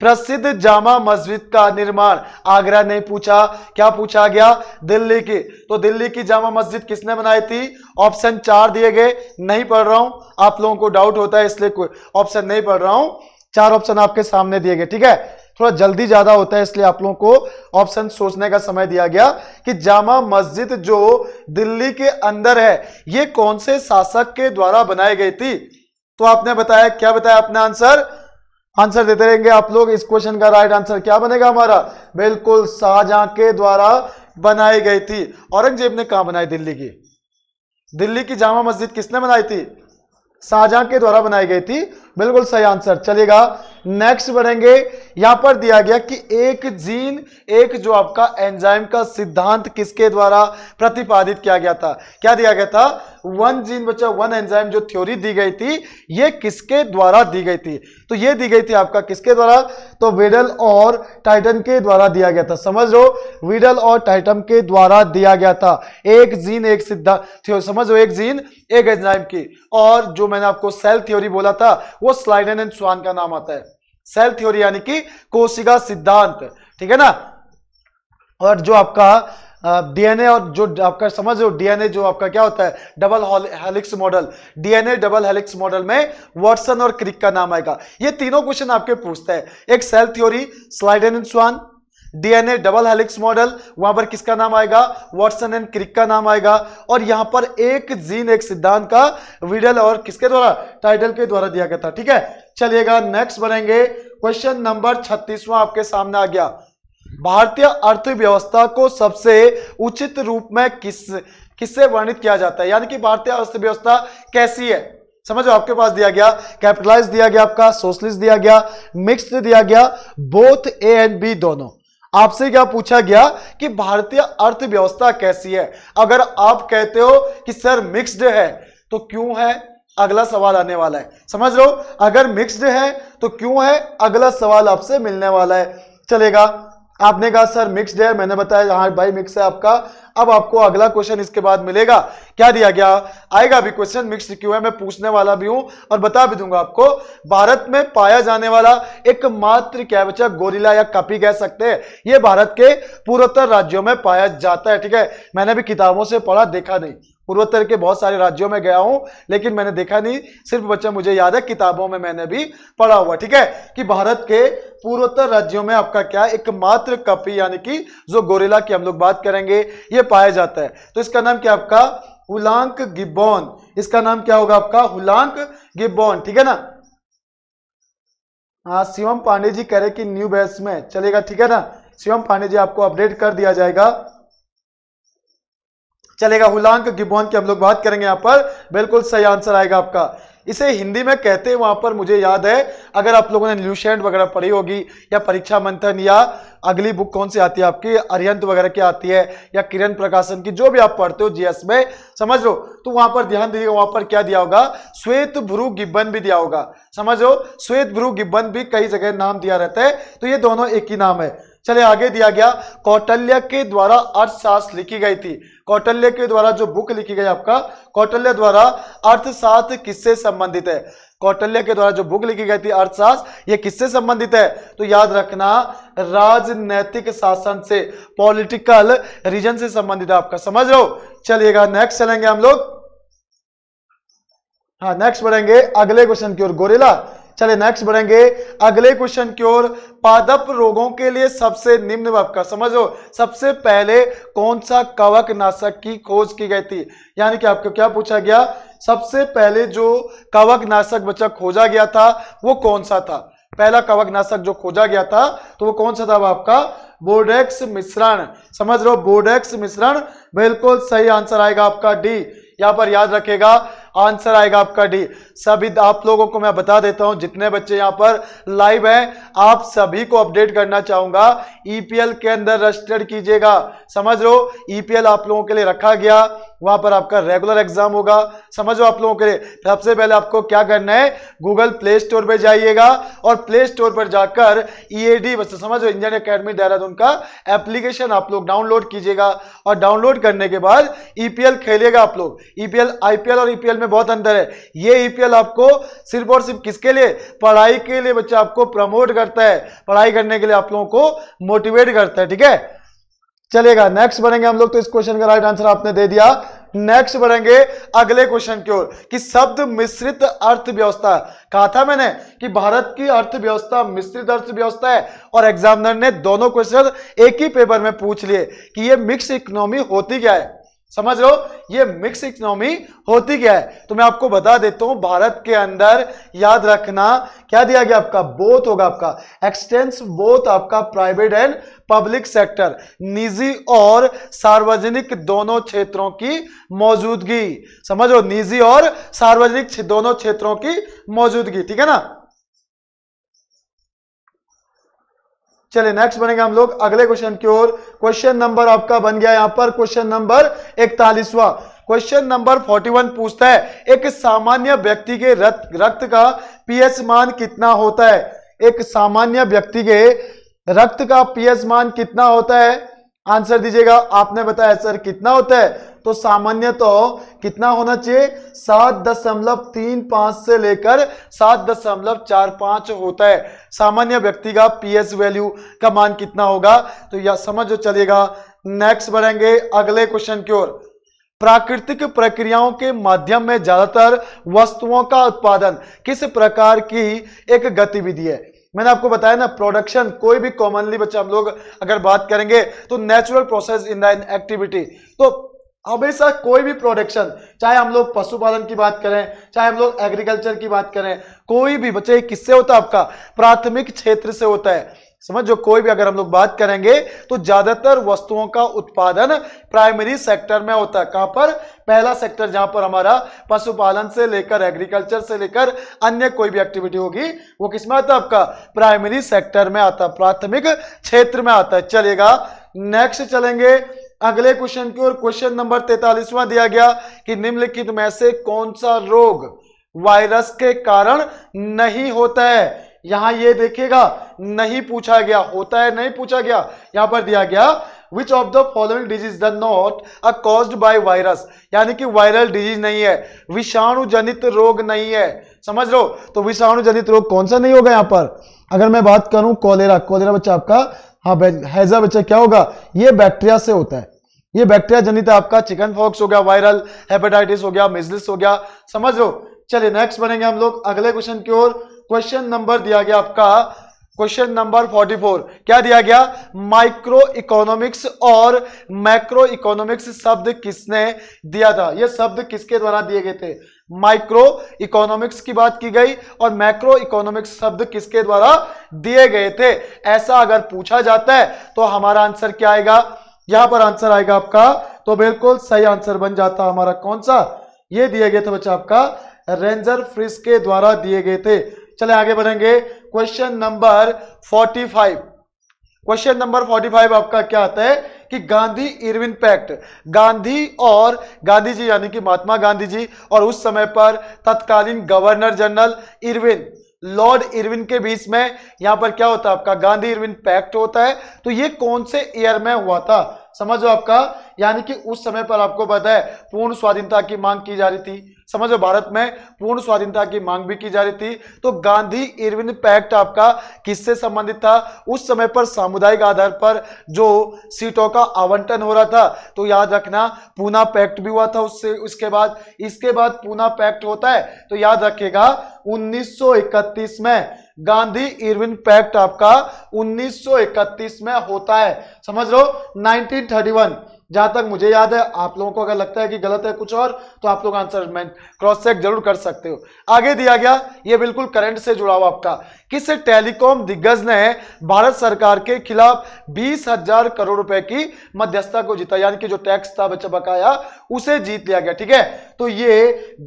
प्रसिद्ध जामा मस्जिद का निर्माण आगरा ने पूछा क्या पूछा गया दिल्ली की तो दिल्ली की जामा मस्जिद किसने बनाई थी ऑप्शन चार दिए गए नहीं पढ़ रहा हूं आप लोगों को डाउट होता है इसलिए ऑप्शन नहीं पढ़ रहा हूं चार ऑप्शन आपके सामने दिए गए ठीक है थोड़ा जल्दी ज्यादा होता है इसलिए आप लोगों को ऑप्शन सोचने का समय दिया गया कि जामा मस्जिद जो दिल्ली के अंदर है ये कौन से शासक के द्वारा बनाई गई थी तो आपने बताया क्या बताया आपने आंसर आंसर देते रहेंगे आप लोग इस क्वेश्चन का राइट आंसर क्या बनेगा हमारा बिल्कुल शाहजहां के द्वारा बनाई गई थी औरंगजेब ने कहा बनाई दिल्ली की दिल्ली की जामा मस्जिद किसने बनाई थी शाहजहां के द्वारा बनाई गई थी बिल्कुल सही आंसर चलेगा नेक्स्ट बढ़ेंगे यहां पर दिया गया कि एक जीन एक जो आपका एंजाइम का सिद्धांत किसके द्वारा प्रतिपादित किया गया था क्या दिया गया था वन जीन बच्चा वन एंजाइम जो थ्योरी दी गई थी ये किसके द्वारा दी गई थी तो ये दी गई थी आपका किसके द्वारा तो विडल और टाइटन के द्वारा दिया गया था समझ लो विडल और टाइटम के द्वारा दिया गया था एक जीन एक सिद्धांत समझ लो एक जीन एक एंजाइम की और जो मैंने आपको सेल थ्योरी बोला था वो स्लाइडन एंड स्वान का नाम आता है सेल थ्योरी यानी कि कोशिका सिद्धांत ठीक है ना और जो आपका डीएनए और जो आपका समझ रहे हो डीएनए जो आपका क्या होता है double helix model DNA double helix model में वॉटसन और क्रिक का नाम आएगा ये तीनों क्वेश्चन आपके पूछता है एक cell theory Schleiden and Schwann DNA double helix model वहां पर किसका नाम आएगा वॉटसन एंड क्रिक का नाम आएगा और यहां पर एक जीन एक सिद्धांत का विडल और किसके द्वारा टाइटल के द्वारा दिया गया था ठीक है चलिएगा नेक्स्ट बनेंगे क्वेश्चन नंबर छत्तीसवां आपके सामने आ गया भारतीय अर्थव्यवस्था को सबसे उचित रूप में किस किससे वर्णित किया जाता है यानी कि भारतीय अर्थव्यवस्था कैसी है समझो आपके पास दिया गया कैपिटलाइज दिया गया आपका सोशलिस्ट दिया गया मिक्स्ड दिया गया बोथ ए एंड बी दोनों आपसे क्या पूछा गया कि भारतीय अर्थव्यवस्था कैसी है अगर आप कहते हो कि सर मिक्स्ड है तो क्यों है अगला सवाल आने वाला है समझ लो अगर मिक्स्ड है तो क्यों है अगला सवाल आपसे मिलने वाला है चलेगा आपने कहा सर मिक्स्ड है मैंने बताया हाँ भाई मिक्स है आपका अब आपको अगला क्वेश्चन इसके बाद मिलेगा क्या दिया गया आएगा भी क्वेश्चन मिक्स क्यों है मैं पूछने वाला भी हूं और बता भी दूंगा आपको भारत में पाया जाने वाला एकमात्र क्या बच्चा गोरिला या कपी कह सकते हैं ये भारत के पूर्वोत्तर राज्यों में पाया जाता है ठीक है मैंने भी किताबों से पढ़ा देखा नहीं पूर्वोत्तर के बहुत सारे राज्यों में गया हूं लेकिन मैंने देखा नहीं सिर्फ बच्चा मुझे याद है किताबों में मैंने भी पढ़ा हुआ ठीक है कि भारत के पूर्वोत्तर राज्यों में आपका क्या एकमात्र कपी यानी कि जो गोरेला की हम लोग बात करेंगे ये पाया जाता है तो इसका नाम क्या आपका हुलांक गिबोन इसका नाम क्या होगा आपका हुलांक गिबोन ठीक है ना हाँ शिवम पांडे जी कह रहे कि न्यू बेस में चलेगा ठीक है ना शिवम पांडे जी आपको अपडेट कर दिया जाएगा चलेगा हुलांक गिबोन की हम लोग बात करेंगे यहाँ पर बिल्कुल सही आंसर आएगा आपका इसे हिंदी में कहते हैं वहां पर मुझे याद है अगर आप लोगों ने ल्यूशेंट वगैरह पढ़ी होगी या परीक्षा मंथन या अगली बुक कौन सी आती है आपकी अरियंत वगैरह की आती है या किरण प्रकाशन की जो भी आप पढ़ते हो जीएस में समझ लो तो वहां पर ध्यान दीजिएगा वहां पर क्या दिया होगा श्वेत भ्रू गिब्बन भी दिया होगा समझ लो श्वेत भ्रू गिब्बन भी कई जगह नाम दिया रहता है तो ये दोनों एक ही नाम है चले आगे दिया गया कौटल्य के द्वारा अर्थशास्त्र लिखी गई थी कौटल्य के द्वारा जो बुक लिखी गई आपका कौटल्य द्वारा अर्थशास्त्र किससे संबंधित है कौटल्य के द्वारा जो बुक लिखी गई थी अर्थशास्त्र ये किससे संबंधित है तो याद रखना राजनैतिक शासन से पॉलिटिकल रीजन से संबंधित है आपका समझ रहे हो चलिएगा नेक्स्ट चलेंगे हम लोग हाँ नेक्स्ट बढ़ेंगे अगले क्वेश्चन की ओर गोरेला चले नेक्स्ट बढ़ेंगे अगले क्वेश्चन की ओर पादप रोगों के लिए सबसे निम्न का समझो सबसे पहले कौन सा कवक नाशक की खोज की गई थी यानी कि आपको क्या पूछा गया सबसे पहले जो कवक नाशक बच्चा खोजा गया था वो कौन सा था पहला कवक नाशक जो खोजा गया था तो वो कौन सा था आपका बोडेक्स मिश्रण समझ लो बोडेक्स मिश्रण बिल्कुल सही आंसर आएगा आपका डी यहां पर याद रखेगा आंसर आएगा आपका डी सभी आप लोगों को मैं बता देता हूं जितने बच्चे यहां पर लाइव हैं आप सभी को अपडेट करना चाहूंगा ईपीएल e के अंदर रजिस्टर्ड कीजिएगा समझ लो ईपीएल e आप लोगों के लिए रखा गया वहां पर आपका रेगुलर एग्जाम होगा समझो आप लोगों के लिए तो सबसे पहले आपको क्या करना है गूगल प्ले स्टोर पर जाइएगा और प्ले स्टोर पर जाकर ईएडी e समझ समझो इंडियन अकेडमी देहरादून का एप्लीकेशन आप लोग डाउनलोड कीजिएगा और डाउनलोड करने के बाद ईपीएल खेलेगा आप लोग ईपीएल आईपीएल और ईपीएल में बहुत अंतर है ये ईपीएल e आपको सिर्फ और सिर्फ किसके लिए पढ़ाई के लिए बच्चा आपको प्रमोट करता है पढ़ाई करने के लिए आप लोगों को मोटिवेट करता है ठीक है चलेगा नेक्स्ट बनेंगे हम लोग तो इस क्वेश्चन का राइट आंसर आपने दे दिया नेक्स्ट बढ़ेंगे अगले क्वेश्चन की ओर कि शब्द मिश्रित अर्थव्यवस्था कहा था मैंने कि भारत की अर्थव्यवस्था मिश्रित अर्थव्यवस्था है और एग्जामिनर ने दोनों क्वेश्चन एक ही पेपर में पूछ लिए कि ये मिक्स इकोनॉमी होती क्या है समझ लो ये मिक्स इकोनॉमी होती क्या है तो मैं आपको बता देता हूं भारत के अंदर याद रखना क्या दिया गया आपका बोथ होगा आपका एक्सटेंस बोथ आपका प्राइवेट एंड पब्लिक सेक्टर निजी और सार्वजनिक दोनों क्षेत्रों की मौजूदगी समझो निजी और सार्वजनिक दोनों क्षेत्रों की मौजूदगी ठीक है ना चलिए नेक्स्ट बनेंगे हम लोग अगले क्वेश्चन की ओर क्वेश्चन नंबर आपका बन गया यहां पर क्वेश्चन नंबर इकतालीसवा क्वेश्चन नंबर 41 पूछता है एक सामान्य व्यक्ति के रक्त रक्त का पीएच मान कितना होता है एक सामान्य व्यक्ति के रक्त का पीएच मान कितना होता है आंसर दीजिएगा आपने बताया सर कितना होता है तो सामान्य तो कितना होना चाहिए सात दशमलव तीन पांच से लेकर सात दशमलव चार पांच होता है सामान्य व्यक्ति का पीएस वैल्यू का मान कितना होगा तो यह समझ तो चलेगा नेक्स्ट बढ़ेंगे अगले क्वेश्चन की ओर प्राकृतिक प्रक्रियाओं के माध्यम में ज्यादातर वस्तुओं का उत्पादन किस प्रकार की एक गतिविधि है मैंने आपको बताया ना प्रोडक्शन कोई भी कॉमनली बच्चा हम लोग अगर बात करेंगे तो natural process in the activity तो हमेशा कोई भी प्रोडक्शन चाहे हम लोग पशुपालन की बात करें चाहे हम लोग एग्रीकल्चर की बात करें कोई भी बच्चे किससे होता है आपका प्राथमिक क्षेत्र से होता है समझ जो कोई भी अगर हम लोग बात करेंगे तो ज्यादातर वस्तुओं का उत्पादन प्राइमरी सेक्टर में होता है कहां पर पहला सेक्टर जहां पर हमारा पशुपालन से लेकर एग्रीकल्चर से लेकर अन्य कोई भी एक्टिविटी होगी वो किसमें आता है आपका प्राइमरी सेक्टर में आता है प्राथमिक क्षेत्र में आता है चलेगा नेक्स्ट चलेंगे अगले क्वेश्चन की ओर क्वेश्चन नंबर तैतालीसवां दिया गया कि निम्नलिखित में से कौन सा रोग वायरस के कारण नहीं होता है यहां ये देखिएगा नहीं पूछा गया होता है नहीं पूछा गया यहां पर दिया गया which of the following disease the not a cause by virus यानी कि वायरल डिजीज नहीं है विषाणु जनित रोग नहीं है समझ लो तो विषाणु जनित रोग कौन सा नहीं होगा यहां पर अगर मैं बात करूं कोलेरा कोलेरा बच्चा आपका हाँ हैजा बच्चा क्या होगा ये बैक्टीरिया से होता है ये बैक्टीरिया जनित आपका चिकन फॉक्स हो गया वायरल हेपेटाइटिस हो गया मिजलिस हो गया समझ लो चलिए नेक्स्ट बनेंगे हम लोग अगले क्वेश्चन की ओर क्वेश्चन नंबर दिया गया आपका क्वेश्चन नंबर 44 क्या दिया गया माइक्रो इकोनॉमिक्स और मैक्रो इकोनॉमिक्स शब्द किसने दिया था यह शब्द किसके द्वारा दिए गए थे माइक्रो इकोनॉमिक्स की बात की गई और मैक्रो इकोनॉमिक्स शब्द किसके द्वारा दिए गए थे ऐसा अगर पूछा जाता है तो हमारा आंसर क्या आएगा यहां पर आंसर आएगा आपका तो बिल्कुल सही आंसर बन जाता हमारा कौन सा ये दिए गए थे बच्चा आपका रेंजर फ्रिज के द्वारा दिए गए थे चले आगे बढ़ेंगे क्वेश्चन नंबर 45 क्वेश्चन नंबर 45 आपका क्या आता है कि गांधी इरविन पैक्ट गांधी और गांधी जी यानी कि महात्मा गांधी जी और उस समय पर तत्कालीन governor general Irwin Lord Irwin के बीच में यहां पर क्या होता है आपका गांधी इरविन पैक्ट होता है तो ये कौन से ईयर में हुआ था समझो आपका यानी कि उस समय पर आपको पता है पूर्ण स्वाधीनता की मांग की जा रही थी समझो भारत में पूर्ण स्वाधीनता की मांग भी की जा रही थी तो गांधी इरविन पैक्ट आपका किससे संबंधित था उस समय पर सामुदायिक आधार पर जो सीटों का आवंटन हो रहा था तो याद रखना पूना पैक्ट भी हुआ था उससे उसके बाद इसके बाद पूना पैक्ट होता है तो याद रखेगा 1931 में गांधी इरविन पैक्ट आपका 1931 में होता है समझ लो 1931 जहां तक मुझे याद है आप लोगों को अगर लगता है कि गलत है कुछ और तो आप लोग आंसर क्रॉस चेक जरूर कर सकते हो आगे दिया गया ये बिल्कुल करंट से जुड़ा हुआ आपका किस टेलीकॉम दिग्गज ने भारत सरकार के खिलाफ बीस हजार करोड़ रुपए की मध्यस्थता को जीता यानी कि जो टैक्स था बच्चा बकाया उसे जीत लिया गया ठीक है तो ये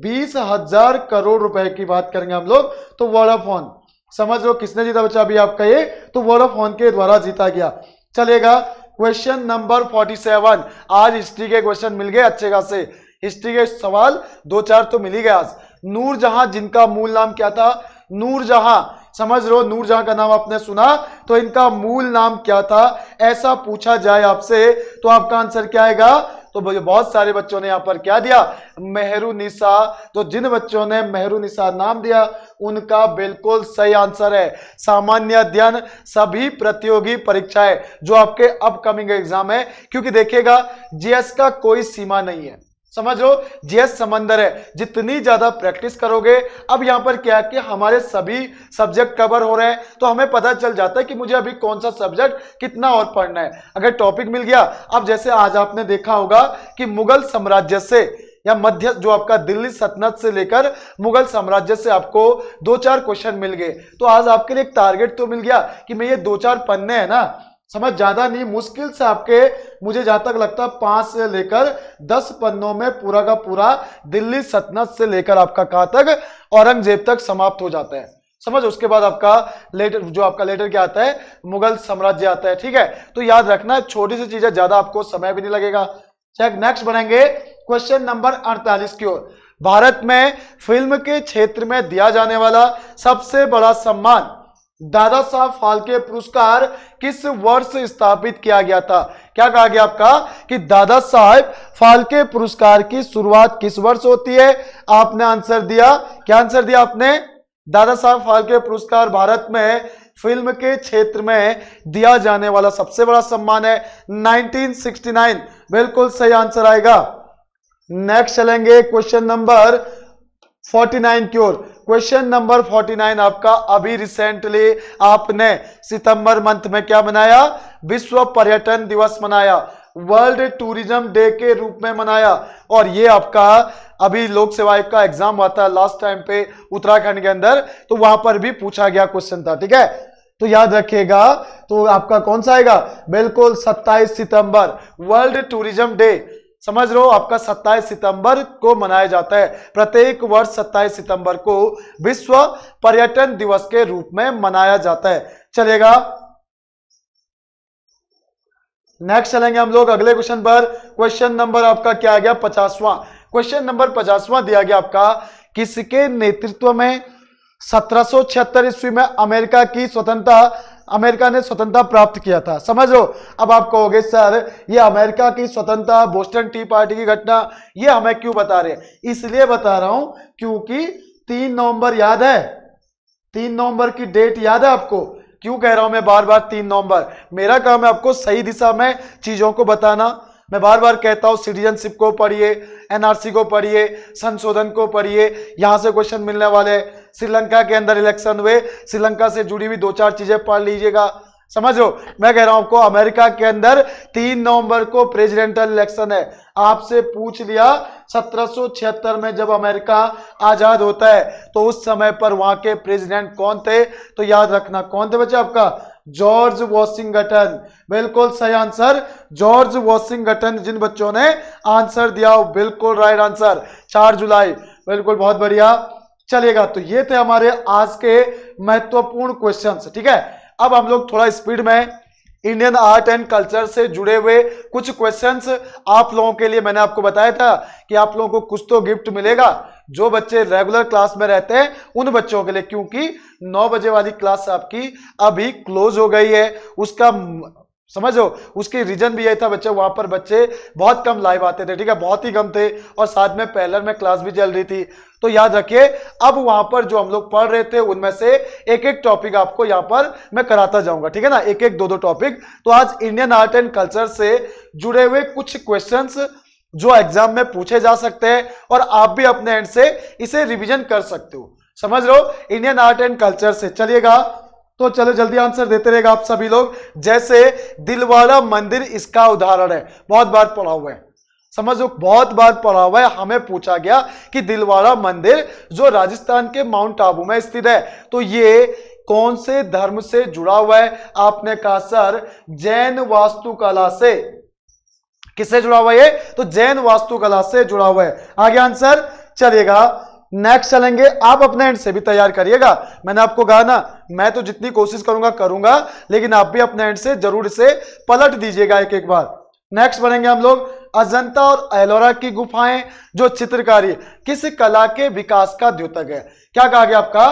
बीस हजार करोड़ रुपए की बात करेंगे हम लोग तो वोडाफोन समझ लो किसने जीता बच्चा अभी आपका ये तो वोडाफोन के द्वारा जीता गया चलेगा क्वेश्चन नंबर 47 आज हिस्ट्री के क्वेश्चन मिल गए अच्छे खासे हिस्ट्री के सवाल दो चार तो मिल ही गए आज जहां जिनका मूल नाम क्या था नूर जहां समझ लो जहां का नाम आपने सुना तो इनका मूल नाम क्या था ऐसा पूछा जाए आपसे तो आपका आंसर क्या आएगा तो बहुत सारे बच्चों ने यहाँ पर क्या दिया निशा तो जिन बच्चों ने निशा नाम दिया उनका बिल्कुल सही आंसर है सामान्य अध्ययन सभी प्रतियोगी परीक्षाएं जो आपके अपकमिंग एग्जाम है क्योंकि देखिएगा जीएस का कोई सीमा नहीं है समझ लो जीएस समंदर है जितनी ज्यादा प्रैक्टिस करोगे अब यहां पर क्या है कि हमारे सभी सब्जेक्ट कवर हो रहे हैं तो हमें पता चल जाता है कि मुझे अभी कौन सा सब्जेक्ट कितना और पढ़ना है अगर टॉपिक मिल गया अब जैसे आज आपने देखा होगा कि मुगल साम्राज्य से या मध्य जो आपका दिल्ली सतनत से लेकर मुगल साम्राज्य से आपको दो चार क्वेश्चन मिल गए तो आज आपके लिए एक टारगेट तो मिल गया कि मैं ये दो चार पन्ने हैं ना समझ ज्यादा नहीं मुश्किल से आपके मुझे जहां तक लगता है पांच से लेकर दस पन्नों में पूरा का पूरा दिल्ली सतनत से लेकर आपका कहा तक औरंगजेब तक समाप्त हो जाता है समझ उसके बाद आपका लेटर जो आपका लेटर क्या आता है मुगल साम्राज्य आता है ठीक है तो याद रखना छोटी सी चीजें ज्यादा आपको समय भी नहीं लगेगा चेक नेक्स्ट बनेंगे क्वेश्चन नंबर अड़तालीस की ओर भारत में फिल्म के क्षेत्र में दिया जाने वाला सबसे बड़ा सम्मान दादा साहब फालके पुरस्कार किस वर्ष स्थापित किया गया था क्या कहा गया आपका कि दादा साहब फालके पुरस्कार की शुरुआत किस वर्ष होती है आपने आंसर दिया क्या आंसर दिया आपने दादा साहब फालके पुरस्कार भारत में फिल्म के क्षेत्र में दिया जाने वाला सबसे बड़ा सम्मान है 1969 बिल्कुल सही आंसर आएगा नेक्स्ट चलेंगे क्वेश्चन नंबर 49 की ओर क्वेश्चन नंबर 49 आपका अभी रिसेंटली आपने सितंबर मंथ में क्या मनाया विश्व पर्यटन दिवस मनाया वर्ल्ड टूरिज्म डे के रूप में मनाया और ये आपका अभी लोक सेवा आयोग का एग्जाम हुआ था लास्ट टाइम पे उत्तराखंड के अंदर तो वहां पर भी पूछा गया क्वेश्चन था ठीक है तो याद रखिएगा तो आपका कौन सा आएगा बिल्कुल 27 सितंबर वर्ल्ड टूरिज्म डे समझ हो आपका 27 सितंबर को मनाया जाता है प्रत्येक वर्ष 27 सितंबर को विश्व पर्यटन दिवस के रूप में मनाया जाता है चलेगा नेक्स्ट चलेंगे हम लोग अगले क्वेश्चन पर क्वेश्चन नंबर आपका क्या आ गया पचासवा क्वेश्चन नंबर पचासवा दिया गया आपका किसके नेतृत्व में सत्रह ईस्वी में अमेरिका की स्वतंत्रता अमेरिका ने स्वतंत्रता प्राप्त किया था समझ लो अब आप कहोगे सर ये अमेरिका की स्वतंत्रता बोस्टन टी पार्टी की घटना ये हमें क्यों बता रहे इसलिए बता रहा हूं क्योंकि तीन नवंबर याद है तीन नवंबर की डेट याद है आपको क्यों कह रहा हूं मैं बार बार तीन नवंबर मेरा काम है आपको सही दिशा में चीजों को बताना मैं बार बार कहता हूं सिटीजनशिप को पढ़िए एनआरसी को पढ़िए संशोधन को पढ़िए यहां से क्वेश्चन मिलने वाले हैं श्रीलंका के अंदर इलेक्शन हुए श्रीलंका से जुड़ी हुई दो चार चीजें पढ़ लीजिएगा समझ लो मैं कह रहा हूं आपको अमेरिका के अंदर तीन नवंबर को प्रेसिडेंटल इलेक्शन है आपसे पूछ लिया 1776 में जब अमेरिका आजाद होता है तो उस समय पर वहां के प्रेसिडेंट कौन थे तो याद रखना कौन थे बच्चे आपका जॉर्ज वॉशिंगटन बिल्कुल सही आंसर जॉर्ज वॉशिंगटन जिन बच्चों ने आंसर दिया बिल्कुल राइट आंसर चार जुलाई बिल्कुल बहुत बढ़िया चलेगा तो ये थे हमारे आज के महत्वपूर्ण क्वेश्चंस ठीक है अब हम लोग थोड़ा स्पीड में इंडियन आर्ट एंड कल्चर से जुड़े हुए कुछ क्वेश्चंस आप लोगों के लिए मैंने आपको बताया था कि आप लोगों को कुछ तो गिफ्ट मिलेगा जो बच्चे रेगुलर क्लास में रहते हैं उन बच्चों के लिए क्योंकि 9 बजे वाली क्लास आपकी अभी क्लोज हो गई है उसका समझो उसकी रीजन भी यही था बच्चे वहां पर बच्चे बहुत कम लाइव आते थे ठीक है बहुत ही कम थे और साथ में पहलर में क्लास भी चल रही थी तो याद रखिए अब वहां पर जो हम लोग पढ़ रहे थे उनमें से एक एक टॉपिक आपको यहाँ पर मैं कराता जाऊंगा ठीक है ना एक एक दो दो टॉपिक तो आज इंडियन आर्ट एंड कल्चर से जुड़े हुए कुछ क्वेश्चन जो एग्जाम में पूछे जा सकते हैं और आप भी अपने एंड से इसे रिविजन कर सकते हो समझ लो इंडियन आर्ट एंड कल्चर से चलिएगा तो चलो जल्दी आंसर देते रहेगा आप सभी लोग जैसे दिलवाड़ा मंदिर इसका उदाहरण है बहुत बार पढ़ा हुआ है समझो बहुत बार पढ़ा हुआ है हमें पूछा गया कि दिलवाड़ा मंदिर जो राजस्थान के माउंट आबू में स्थित है तो ये कौन से धर्म से जुड़ा हुआ है आपने कहा सर जैन वास्तुकला से किससे जुड़ा हुआ है तो जैन वास्तुकला से जुड़ा हुआ है आगे आंसर चलेगा नेक्स्ट चलेंगे आप अपने एंड से भी तैयार करिएगा मैंने आपको कहा ना मैं तो जितनी कोशिश करूंगा करूंगा लेकिन आप भी अपने एंड से जरूर से पलट दीजिएगा एक एक बार नेक्स्ट बनेंगे हम लोग अजंता और एलोरा की गुफाएं जो चित्रकारी किस कला के विकास का द्योतक है क्या कहा गया आपका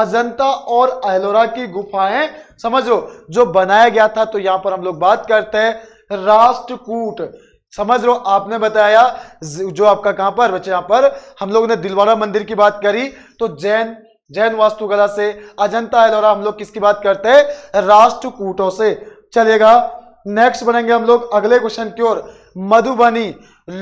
अजंता और एलोरा की गुफाएं समझ लो जो बनाया गया था तो यहां पर हम लोग बात करते हैं राष्ट्रकूट समझ लो आपने बताया जो आपका कहां पर बच्चे यहां पर हम लोगों ने दिलवाड़ा मंदिर की बात करी तो जैन जैन वास्तुकला से अजंता एलोरा हम लोग किसकी बात करते हैं राष्ट्रकूटों से चलेगा नेक्स्ट बनेंगे हम लोग अगले क्वेश्चन की ओर मधुबनी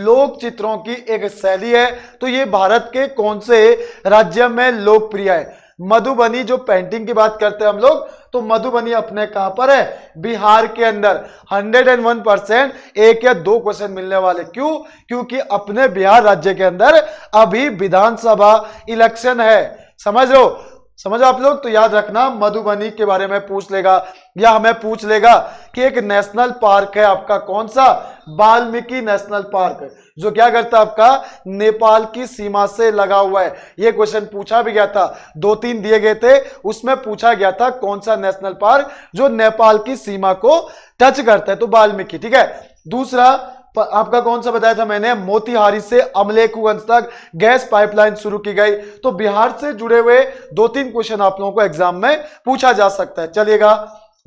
लोक चित्रों की एक शैली है तो ये भारत के कौन से राज्य में लोकप्रिय है मधुबनी जो पेंटिंग की बात करते हैं हम लोग तो मधुबनी अपने कहां पर है बिहार के अंदर 101 परसेंट एक या दो क्वेश्चन मिलने वाले क्यों क्योंकि अपने बिहार राज्य के अंदर अभी विधानसभा इलेक्शन है समझ लो समझ आप लोग तो याद रखना मधुबनी के बारे में पूछ लेगा या हमें पूछ लेगा कि एक नेशनल पार्क है आपका कौन सा वाल्मीकि नेशनल पार्क जो क्या करता है आपका नेपाल की सीमा से लगा हुआ है ये क्वेश्चन पूछा भी गया था दो तीन दिए गए थे उसमें पूछा गया था कौन सा नेशनल पार्क जो नेपाल की सीमा को टच करता है तो बाल्मीकि ठीक है दूसरा आपका कौन सा बताया था मैंने मोतिहारी से अमलेखुगंज तक गैस पाइपलाइन शुरू की गई तो बिहार से जुड़े हुए दो तीन क्वेश्चन आप लोगों को एग्जाम में पूछा जा सकता है चलिएगा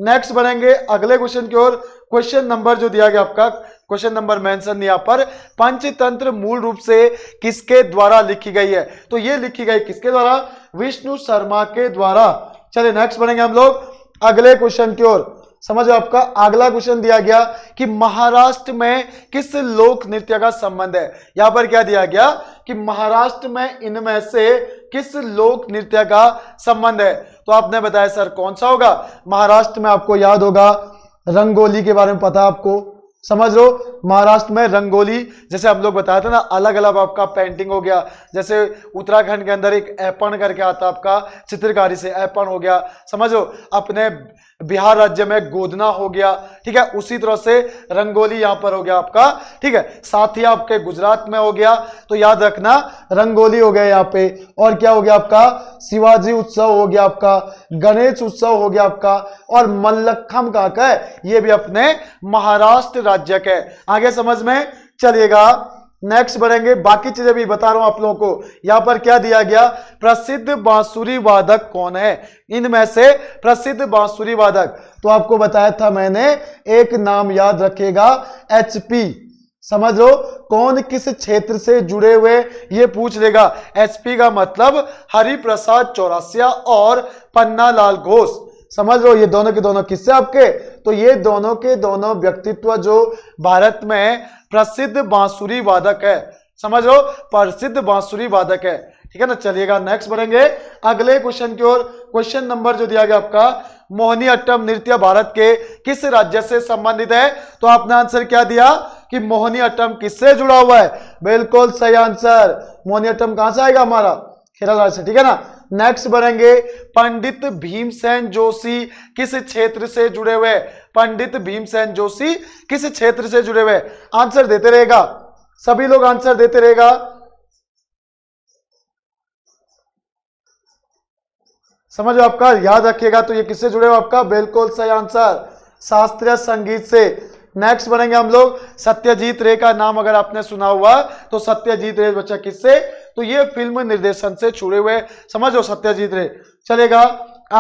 नेक्स्ट बनेंगे अगले क्वेश्चन की ओर क्वेश्चन नंबर जो दिया गया आपका क्वेश्चन नंबर मेंशन यहां पर पंचतंत्र मूल रूप से किसके द्वारा लिखी गई है तो ये लिखी गई किसके द्वारा विष्णु शर्मा के द्वारा चलिए नेक्स्ट बढ़ेंगे हम लोग अगले क्वेश्चन की ओर समझ आपका अगला क्वेश्चन दिया गया कि महाराष्ट्र में किस लोक नृत्य का संबंध है यहां पर क्या दिया गया कि महाराष्ट्र में इनमें से किस लोक नृत्य का संबंध है तो आपने बताया सर कौन सा होगा महाराष्ट्र में आपको याद होगा रंगोली के बारे में पता आपको समझ लो महाराष्ट्र में रंगोली जैसे हम लोग बताया था ना अलग अलग आपका पेंटिंग हो गया जैसे उत्तराखंड के अंदर एक ऐपण करके आता आपका चित्रकारी से ऐपण हो गया समझो अपने बिहार राज्य में गोदना हो गया ठीक है उसी तरह से रंगोली यहां पर हो गया आपका ठीक है साथ ही आपके गुजरात में हो गया तो याद रखना रंगोली हो गया यहाँ पे और क्या हो गया आपका शिवाजी उत्सव हो गया आपका गणेश उत्सव हो गया आपका और मल्लखम का है ये भी अपने महाराष्ट्र राज्य के आगे समझ में चलिएगा नेक्स्ट बढ़ेंगे बाकी चीजें भी बता रहा हूं आप लोगों को यहां पर क्या दिया गया प्रसिद्ध बांसुरी वादक कौन है इनमें से प्रसिद्ध बांसुरी वादक तो आपको बताया था मैंने एक नाम याद रखेगा एचपी समझ लो कौन किस क्षेत्र से जुड़े हुए ये पूछ लेगा एचपी का मतलब हरिप्रसाद चौरासिया और पन्ना लाल घोष समझ लो ये दोनों के दोनों किससे आपके तो ये दोनों के दोनों व्यक्तित्व जो भारत में प्रसिद्ध बांसुरी वादक है समझ लो प्रसिद्ध बांसुरी वादक है ठीक है ना चलिएगा नेक्स्ट बढ़ेंगे अगले क्वेश्चन की ओर क्वेश्चन नंबर जो दिया गया आपका मोहनी अट्टम नृत्य भारत के किस राज्य से संबंधित है तो आपने आंसर क्या दिया कि मोहनी अट्टम किससे जुड़ा हुआ है बिल्कुल सही आंसर मोहनी अट्टम कहां से आएगा हमारा केरल राज्य से ठीक है ना नेक्स्ट बढ़ेंगे पंडित भीमसेन जोशी किस क्षेत्र से जुड़े हुए पंडित भीमसेन जोशी किस क्षेत्र से जुड़े हुए आंसर देते रहेगा सभी लोग आंसर देते रहेगा समझो आपका याद रखिएगा तो ये किससे जुड़े हो आपका बिल्कुल सही आंसर शास्त्रीय संगीत से नेक्स्ट बनेंगे हम लोग सत्यजीत रे का नाम अगर आपने सुना हुआ तो सत्यजीत रे बच्चा किससे तो ये फिल्म निर्देशन से छुड़े हुए समझो सत्यजीत रे चलेगा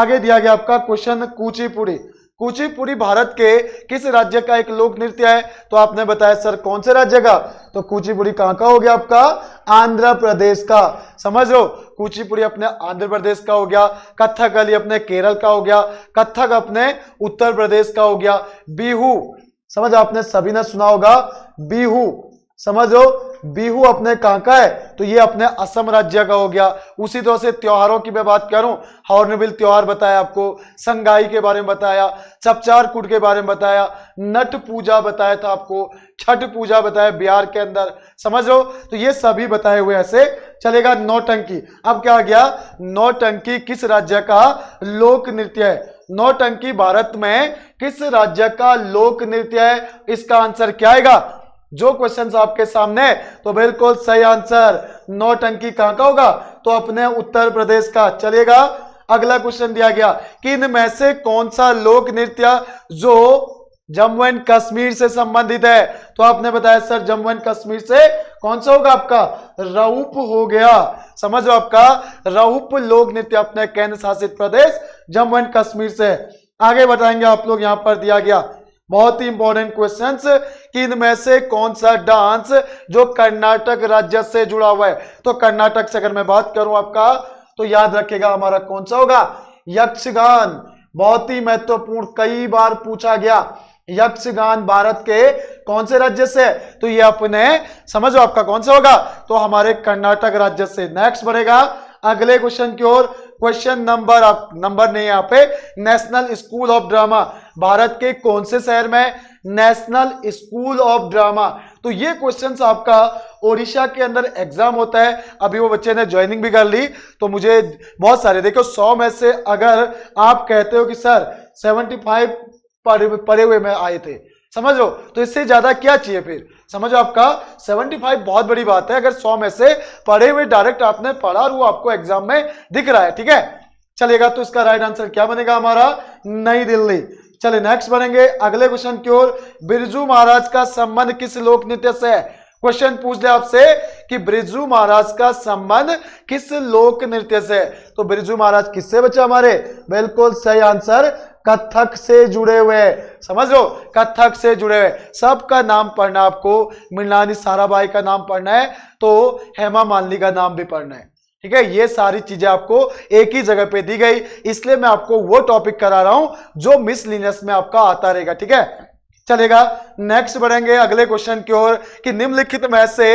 आगे दिया गया आपका क्वेश्चन कूचीपुड़ी कुचिपुरी भारत के किस राज्य का एक लोक नृत्य है तो आपने बताया सर कौन से राज्य का तो कुचिपुरी कहां का हो गया आपका आंध्र प्रदेश का समझ लो कुचिपुरी अपने आंध्र प्रदेश का हो गया कथकली अपने केरल का हो गया कथक अपने उत्तर प्रदेश का हो गया बिहू समझ आपने सभी ने सुना होगा बिहू समझ लो बिहू अपने कहाँ का है तो ये अपने असम राज्य का हो गया उसी तरह से त्योहारों की मैं बात करूं हॉर्नबिल त्योहार बताया आपको संगाई के बारे में बताया चपचार कुट के बारे में बताया नट पूजा बताया था आपको छठ पूजा बताया बिहार के अंदर समझ लो तो ये सभी बताए हुए ऐसे चलेगा नौटंकी अब क्या आ गया नौटंकी किस राज्य का लोक नृत्य है नौटंकी भारत में किस राज्य का लोक नृत्य है इसका आंसर क्या आएगा जो क्वेश्चन आपके सामने तो बिल्कुल सही आंसर नौटंकी कहां का होगा तो अपने उत्तर प्रदेश का चलेगा अगला क्वेश्चन दिया गया कि इनमें से कौन सा लोक नृत्य जो जम्मू एंड कश्मीर से संबंधित है तो आपने बताया सर जम्मू एंड कश्मीर से कौन सा होगा आपका रऊप हो गया समझो आपका रऊप लोक नृत्य अपने केंद्र शासित प्रदेश जम्मू एंड कश्मीर से आगे बताएंगे आप लोग यहां पर दिया गया बहुत ही इंपॉर्टेंट क्वेश्चन कि इनमें से कौन सा डांस जो कर्नाटक राज्य से जुड़ा हुआ है तो कर्नाटक से अगर मैं बात करूं आपका तो याद रखेगा हमारा कौन सा होगा यक्षगान बहुत ही महत्वपूर्ण कई बार पूछा गया यक्षगान भारत के कौन से राज्य से तो ये अपने समझो आपका कौन सा होगा तो हमारे कर्नाटक राज्य से नेक्स्ट बढ़ेगा अगले क्वेश्चन की ओर क्वेश्चन नंबर नंबर नहीं यहाँ पे national school of drama Bharat के कौन से शहर में नेशनल स्कूल ऑफ ड्रामा तो ये क्वेश्चंस आपका ओडिशा के अंदर एग्जाम होता है अभी वो बच्चे ने ज्वाइनिंग भी कर ली तो मुझे बहुत सारे देखो सौ में से अगर आप कहते हो कि सर सेवेंटी फाइव पड़े हुए में आए थे समझ लो तो इससे ज्यादा क्या चाहिए फिर समझो आपका 75 बहुत बड़ी बात है अगर 100 में से पढ़े हुए डायरेक्ट आपने पढ़ा और वो आपको एग्जाम में दिख रहा है ठीक है चलेगा तो इसका राइट आंसर क्या बनेगा हमारा नई दिल्ली चले नेक्स्ट बनेंगे अगले क्वेश्चन की ओर बिरजू महाराज का संबंध किस लोक नृत्य से है क्वेश्चन पूछ ले आपसे कि बिरजू महाराज का संबंध किस लोक नृत्य से तो बिरजू महाराज किससे बचे हमारे बिल्कुल सही आंसर कथक से जुड़े हुए समझ लो कथक से जुड़े हुए सबका नाम पढ़ना आपको मृणानी साराभाई का नाम पढ़ना है तो हेमा मालनी का नाम भी पढ़ना है ठीक है ये सारी चीजें आपको एक ही जगह पे दी गई इसलिए मैं आपको वो टॉपिक करा रहा हूं जो मिसलिनियस में आपका आता रहेगा ठीक है चलेगा नेक्स्ट बढ़ेंगे अगले क्वेश्चन की ओर कि निम्नलिखित में से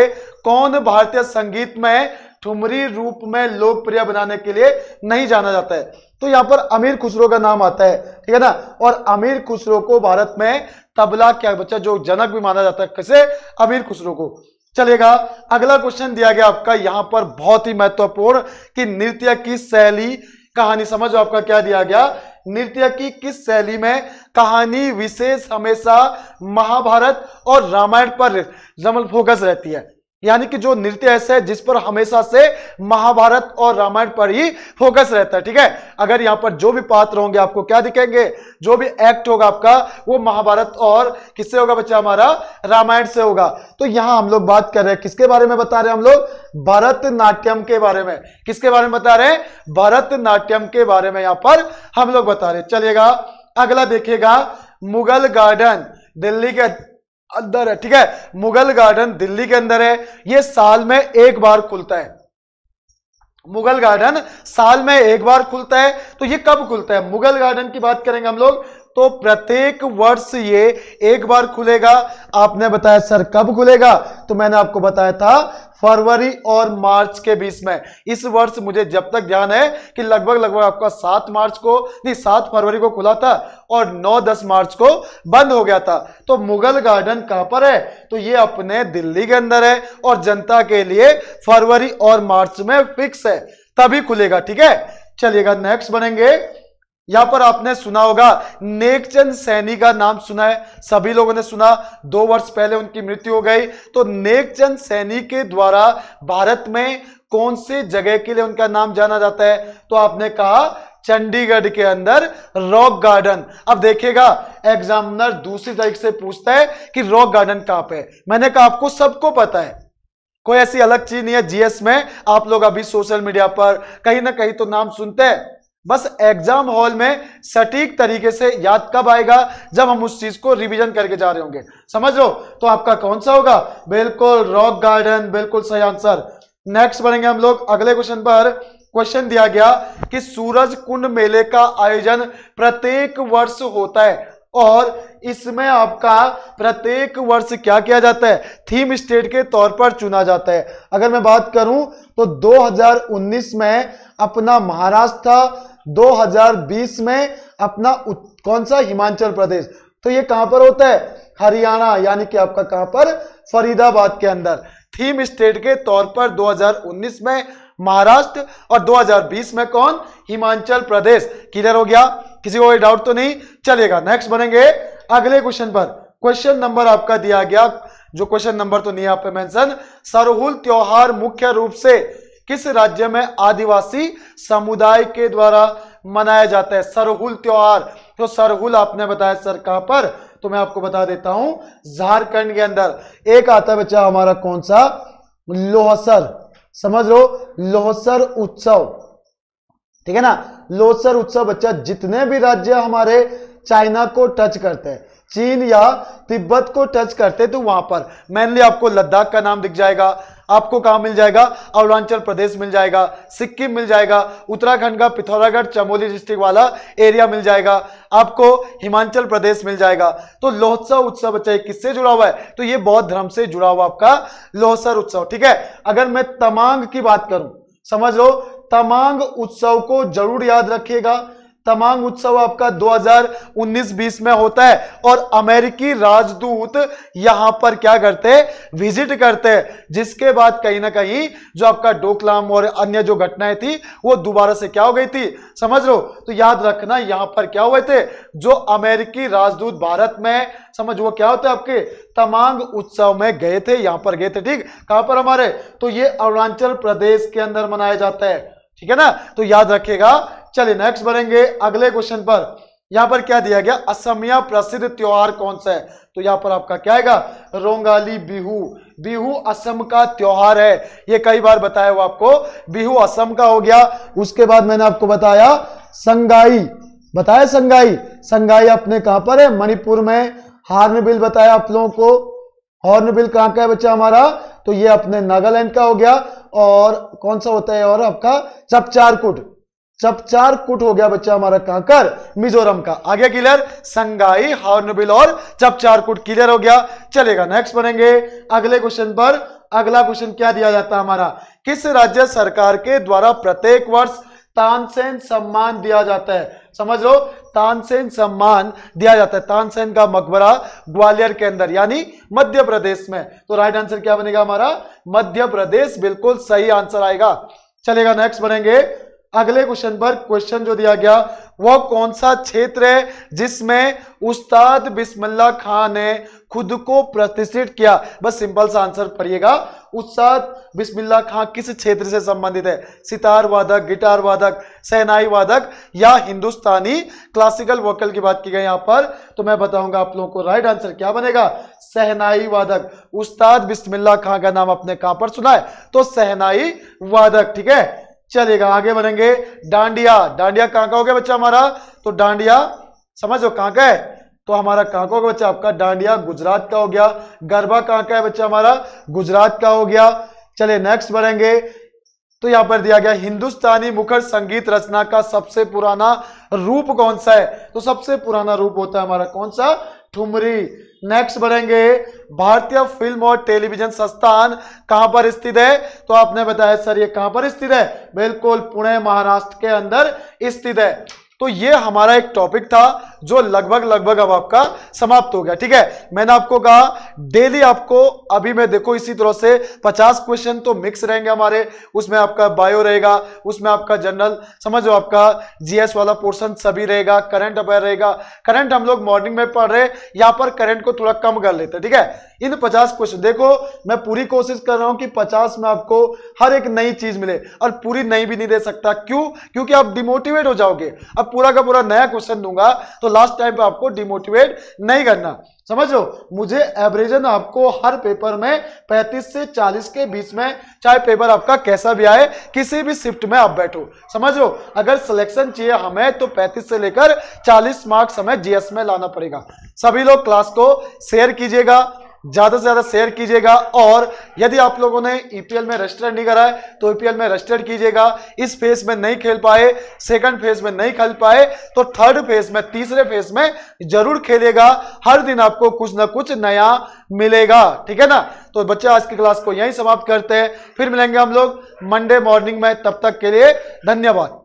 कौन भारतीय संगीत में ठुमरी रूप में लोकप्रिय बनाने के लिए नहीं जाना जाता है तो यहां पर अमीर खुसरो का नाम आता है ठीक है ना और अमीर खुसरो को भारत में तबला क्या बच्चा जो जनक भी माना जाता है कैसे अमीर खुसरो को चलेगा अगला क्वेश्चन दिया गया आपका यहां पर बहुत ही महत्वपूर्ण कि नृत्य की शैली कहानी समझो आपका क्या दिया गया नृत्य की किस शैली में कहानी विशेष हमेशा महाभारत और रामायण पर फोकस रहती है यानी कि जो नृत्य ऐसे है जिस पर हमेशा से महाभारत और रामायण पर ही फोकस रहता है ठीक है अगर यहां पर जो भी पात्र होंगे आपको क्या दिखेंगे जो भी एक्ट होगा आपका वो महाभारत और किससे होगा बच्चा हमारा रामायण से होगा तो यहां हम लोग बात कर रहे हैं किसके बारे में बता रहे हैं हम लोग भरतनाट्यम के बारे में किसके बारे में बता रहे हैं भरतनाट्यम के बारे में यहां पर हम लोग बता रहे चलिएगा अगला देखेगा मुगल गार्डन दिल्ली के अंदर है ठीक है मुगल गार्डन दिल्ली के अंदर है ये साल में एक बार खुलता है मुगल गार्डन साल में एक बार खुलता है तो ये कब खुलता है मुगल गार्डन की बात करेंगे हम लोग तो प्रत्येक वर्ष ये एक बार खुलेगा आपने बताया सर कब खुलेगा तो मैंने आपको बताया था फरवरी और मार्च के बीच में इस वर्ष मुझे जब तक ध्यान है कि लगभग लगभग आपका सात मार्च को नहीं सात फरवरी को खुला था और नौ दस मार्च को बंद हो गया था तो मुगल गार्डन कहां पर है तो ये अपने दिल्ली के अंदर है और जनता के लिए फरवरी और मार्च में फिक्स है तभी खुलेगा ठीक है चलिएगा नेक्स्ट बनेंगे यहां पर आपने सुना होगा नेकचंद सैनी का नाम सुना है सभी लोगों ने सुना दो वर्ष पहले उनकी मृत्यु हो गई तो नेकचंद सैनी के द्वारा भारत में कौन से जगह के लिए उनका नाम जाना जाता है तो आपने कहा चंडीगढ़ के अंदर रॉक गार्डन अब देखिएगा एग्जामिनर दूसरी तारीख से पूछता है कि रॉक गार्डन कहां पे मैंने कहा आपको सबको पता है कोई ऐसी अलग चीज नहीं है जीएस में आप लोग अभी सोशल मीडिया पर कहीं ना कहीं तो नाम सुनते हैं बस एग्जाम हॉल में सटीक तरीके से याद कब आएगा जब हम उस चीज को रिवीजन करके जा रहे होंगे समझ लो तो आपका कौन सा होगा बिल्कुल रॉक गार्डन बिल्कुल सही आंसर नेक्स्ट बढ़ेंगे हम लोग अगले क्वेश्चन पर क्वेश्चन दिया गया कि सूरज कुंड मेले का आयोजन प्रत्येक वर्ष होता है और इसमें आपका प्रत्येक वर्ष क्या किया जाता है थीम स्टेट के तौर पर चुना जाता है अगर मैं बात करूं तो 2019 में अपना महाराष्ट्र था 2020 में अपना कौन सा हिमाचल प्रदेश तो ये कहां पर होता है हरियाणा यानी कि आपका कहां पर फरीदाबाद के अंदर थीम स्टेट के तौर पर 2019 में महाराष्ट्र और 2020 में कौन हिमाचल प्रदेश क्लियर हो गया किसी को कोई डाउट तो नहीं चलेगा नेक्स्ट बनेंगे अगले क्वेश्चन पर क्वेश्चन नंबर आपका दिया गया जो क्वेश्चन नंबर तो नहीं आप मेंशन सरहुल त्योहार मुख्य रूप से किस राज्य में आदिवासी समुदाय के द्वारा मनाया जाता है सरहुल त्योहार तो सरहुल आपने बताया सर कहां पर तो मैं आपको बता देता हूं झारखंड के अंदर एक आता है बच्चा हमारा कौन सा लोहसर समझ लो लोहसर उत्सव ठीक है ना लोहसर उत्सव बच्चा जितने भी राज्य हमारे चाइना को टच करते हैं चीन या तिब्बत को टच करते तो वहां पर मेनली आपको लद्दाख का नाम दिख जाएगा आपको कहां मिल जाएगा अरुणाचल प्रदेश मिल जाएगा सिक्किम मिल जाएगा उत्तराखंड का पिथौरागढ़ चमोली डिस्ट्रिक्ट वाला एरिया मिल जाएगा आपको हिमाचल प्रदेश मिल जाएगा तो लोहत्सव उत्सव चाहे अच्छा, किससे जुड़ा हुआ है तो ये बौद्ध धर्म से जुड़ा हुआ आपका लोहसर उत्सव ठीक है अगर मैं तमांग की बात करूं समझ लो तमांग उत्सव को जरूर याद रखिएगा तमांग उत्सव आपका 2019-20 में होता है और अमेरिकी राजदूत यहां पर क्या करते विजिट करते जिसके बाद कहीं ना कहीं जो आपका डोकलाम और अन्य जो घटनाएं थी वो दोबारा से क्या हो गई थी समझ लो तो याद रखना यहां पर क्या हुए थे जो अमेरिकी राजदूत भारत में समझ वो क्या होते आपके तमांग उत्सव में गए थे यहां पर गए थे ठीक कहां पर हमारे तो ये अरुणाचल प्रदेश के अंदर मनाया जाता है ठीक है ना तो याद रखेगा चलिए नेक्स्ट बढ़ेंगे अगले क्वेश्चन पर यहां पर क्या दिया गया असमिया प्रसिद्ध त्योहार कौन सा है तो यहां पर आपका क्या आएगा रोंगाली बिहू बिहू असम का त्योहार है ये कई बार बताया हुआ आपको बिहू असम का हो गया उसके बाद मैंने आपको बताया संगाई बताया संगाई संगाई अपने कहां पर है मणिपुर में हॉर्नबिल बताया आप लोगों को हॉर्नबिल कहां का है बच्चा हमारा तो ये अपने नागालैंड का हो गया और कौन सा होता है और आपका चपचारकुट सब चार कुट हो गया बच्चा हमारा कांकर मिजोरम का आगे क्लियर संगाई हॉर्नबिल और चपचार कुट क्लियर हो गया चलेगा नेक्स्ट बनेंगे अगले क्वेश्चन पर अगला क्वेश्चन क्या दिया जाता है हमारा किस राज्य सरकार के द्वारा प्रत्येक वर्ष तानसेन सम्मान दिया जाता है समझ लो तानसेन सम्मान दिया जाता है तानसेन का मकबरा ग्वालियर के अंदर यानी मध्य प्रदेश में तो राइट आंसर क्या बनेगा हमारा मध्य प्रदेश बिल्कुल सही आंसर आएगा चलेगा नेक्स्ट बनेंगे अगले क्वेश्चन पर क्वेश्चन जो दिया गया वह कौन सा क्षेत्र है जिसमें उस्ताद बिस्मिल्ला खान ने खुद को प्रतिष्ठित किया बस सिंपल सा आंसर पढ़िएगा उस्ताद बिस्मिल्ला खान किस क्षेत्र से संबंधित है सितार वादक गिटार वादक सहनाई वादक या हिंदुस्तानी क्लासिकल वोकल की बात की गई यहां पर तो मैं बताऊंगा आप लोगों को राइट आंसर क्या बनेगा सहनाई वादक उस्ताद बिस्मिल्ला खान का नाम आपने कहां पर सुना है तो सहनाई वादक ठीक है चलेगा आगे बढ़ेंगे डांडिया डांडिया कहां का हो गया बच्चा हमारा तो डांडिया लो कहां का है तो हमारा कहां का बच्चा आपका डांडिया गुजरात का हो गया गरबा कहां का है बच्चा हमारा गुजरात का हो गया चले नेक्स्ट बढ़ेंगे तो यहां पर दिया गया हिंदुस्तानी मुखर संगीत रचना का सबसे पुराना रूप कौन सा है तो सबसे पुराना रूप होता है हमारा कौन सा ठुमरी नेक्स्ट बढ़ेंगे भारतीय फिल्म और टेलीविजन संस्थान कहां पर स्थित है तो आपने बताया सर ये कहां पर स्थित है बिल्कुल पुणे महाराष्ट्र के अंदर स्थित है तो ये हमारा एक टॉपिक था जो लगभग लगभग अब आपका समाप्त हो गया ठीक है मैंने आपको कहा डेली आपको अभी मैं देखो इसी तरह से 50 क्वेश्चन तो मिक्स रहेंगे हमारे उसमें आपका बायो रहेगा उसमें आपका जनरल समझो आपका जीएस वाला पोर्शन सभी रहेगा करंट अफेयर रहेगा करंट हम लोग मॉर्निंग में पढ़ रहे यहां पर करंट को थोड़ा कम कर लेते हैं ठीक है इन पचास क्वेश्चन देखो मैं पूरी कोशिश कर रहा हूं कि पचास में आपको हर एक नई चीज मिले और पूरी नई भी नहीं दे सकता क्यों क्योंकि आप डिमोटिवेट हो जाओगे अब पूरा का पूरा नया क्वेश्चन दूंगा तो लास्ट टाइम पे आपको डिमोटिवेट नहीं करना समझ लो मुझे एवरेजन आपको हर पेपर में 35 से 40 के बीच में चाहे पेपर आपका कैसा भी आए किसी भी शिफ्ट में आप बैठो समझ लो अगर सिलेक्शन चाहिए हमें तो 35 से लेकर 40 मार्क्स हमें जीएस में लाना पड़ेगा सभी लोग क्लास को शेयर कीजिएगा ज्यादा से ज्यादा शेयर कीजिएगा और यदि आप लोगों ने ईपीएल e में रजिस्टर नहीं करा है तो ईपीएल e में रजिस्टर कीजिएगा इस फेज में नहीं खेल पाए सेकंड फेज में नहीं खेल पाए तो थर्ड फेज में तीसरे फेज में जरूर खेलेगा हर दिन आपको कुछ ना कुछ नया मिलेगा ठीक है ना तो बच्चे आज की क्लास को यहीं समाप्त करते हैं फिर मिलेंगे हम लोग मंडे मॉर्निंग में तब तक के लिए धन्यवाद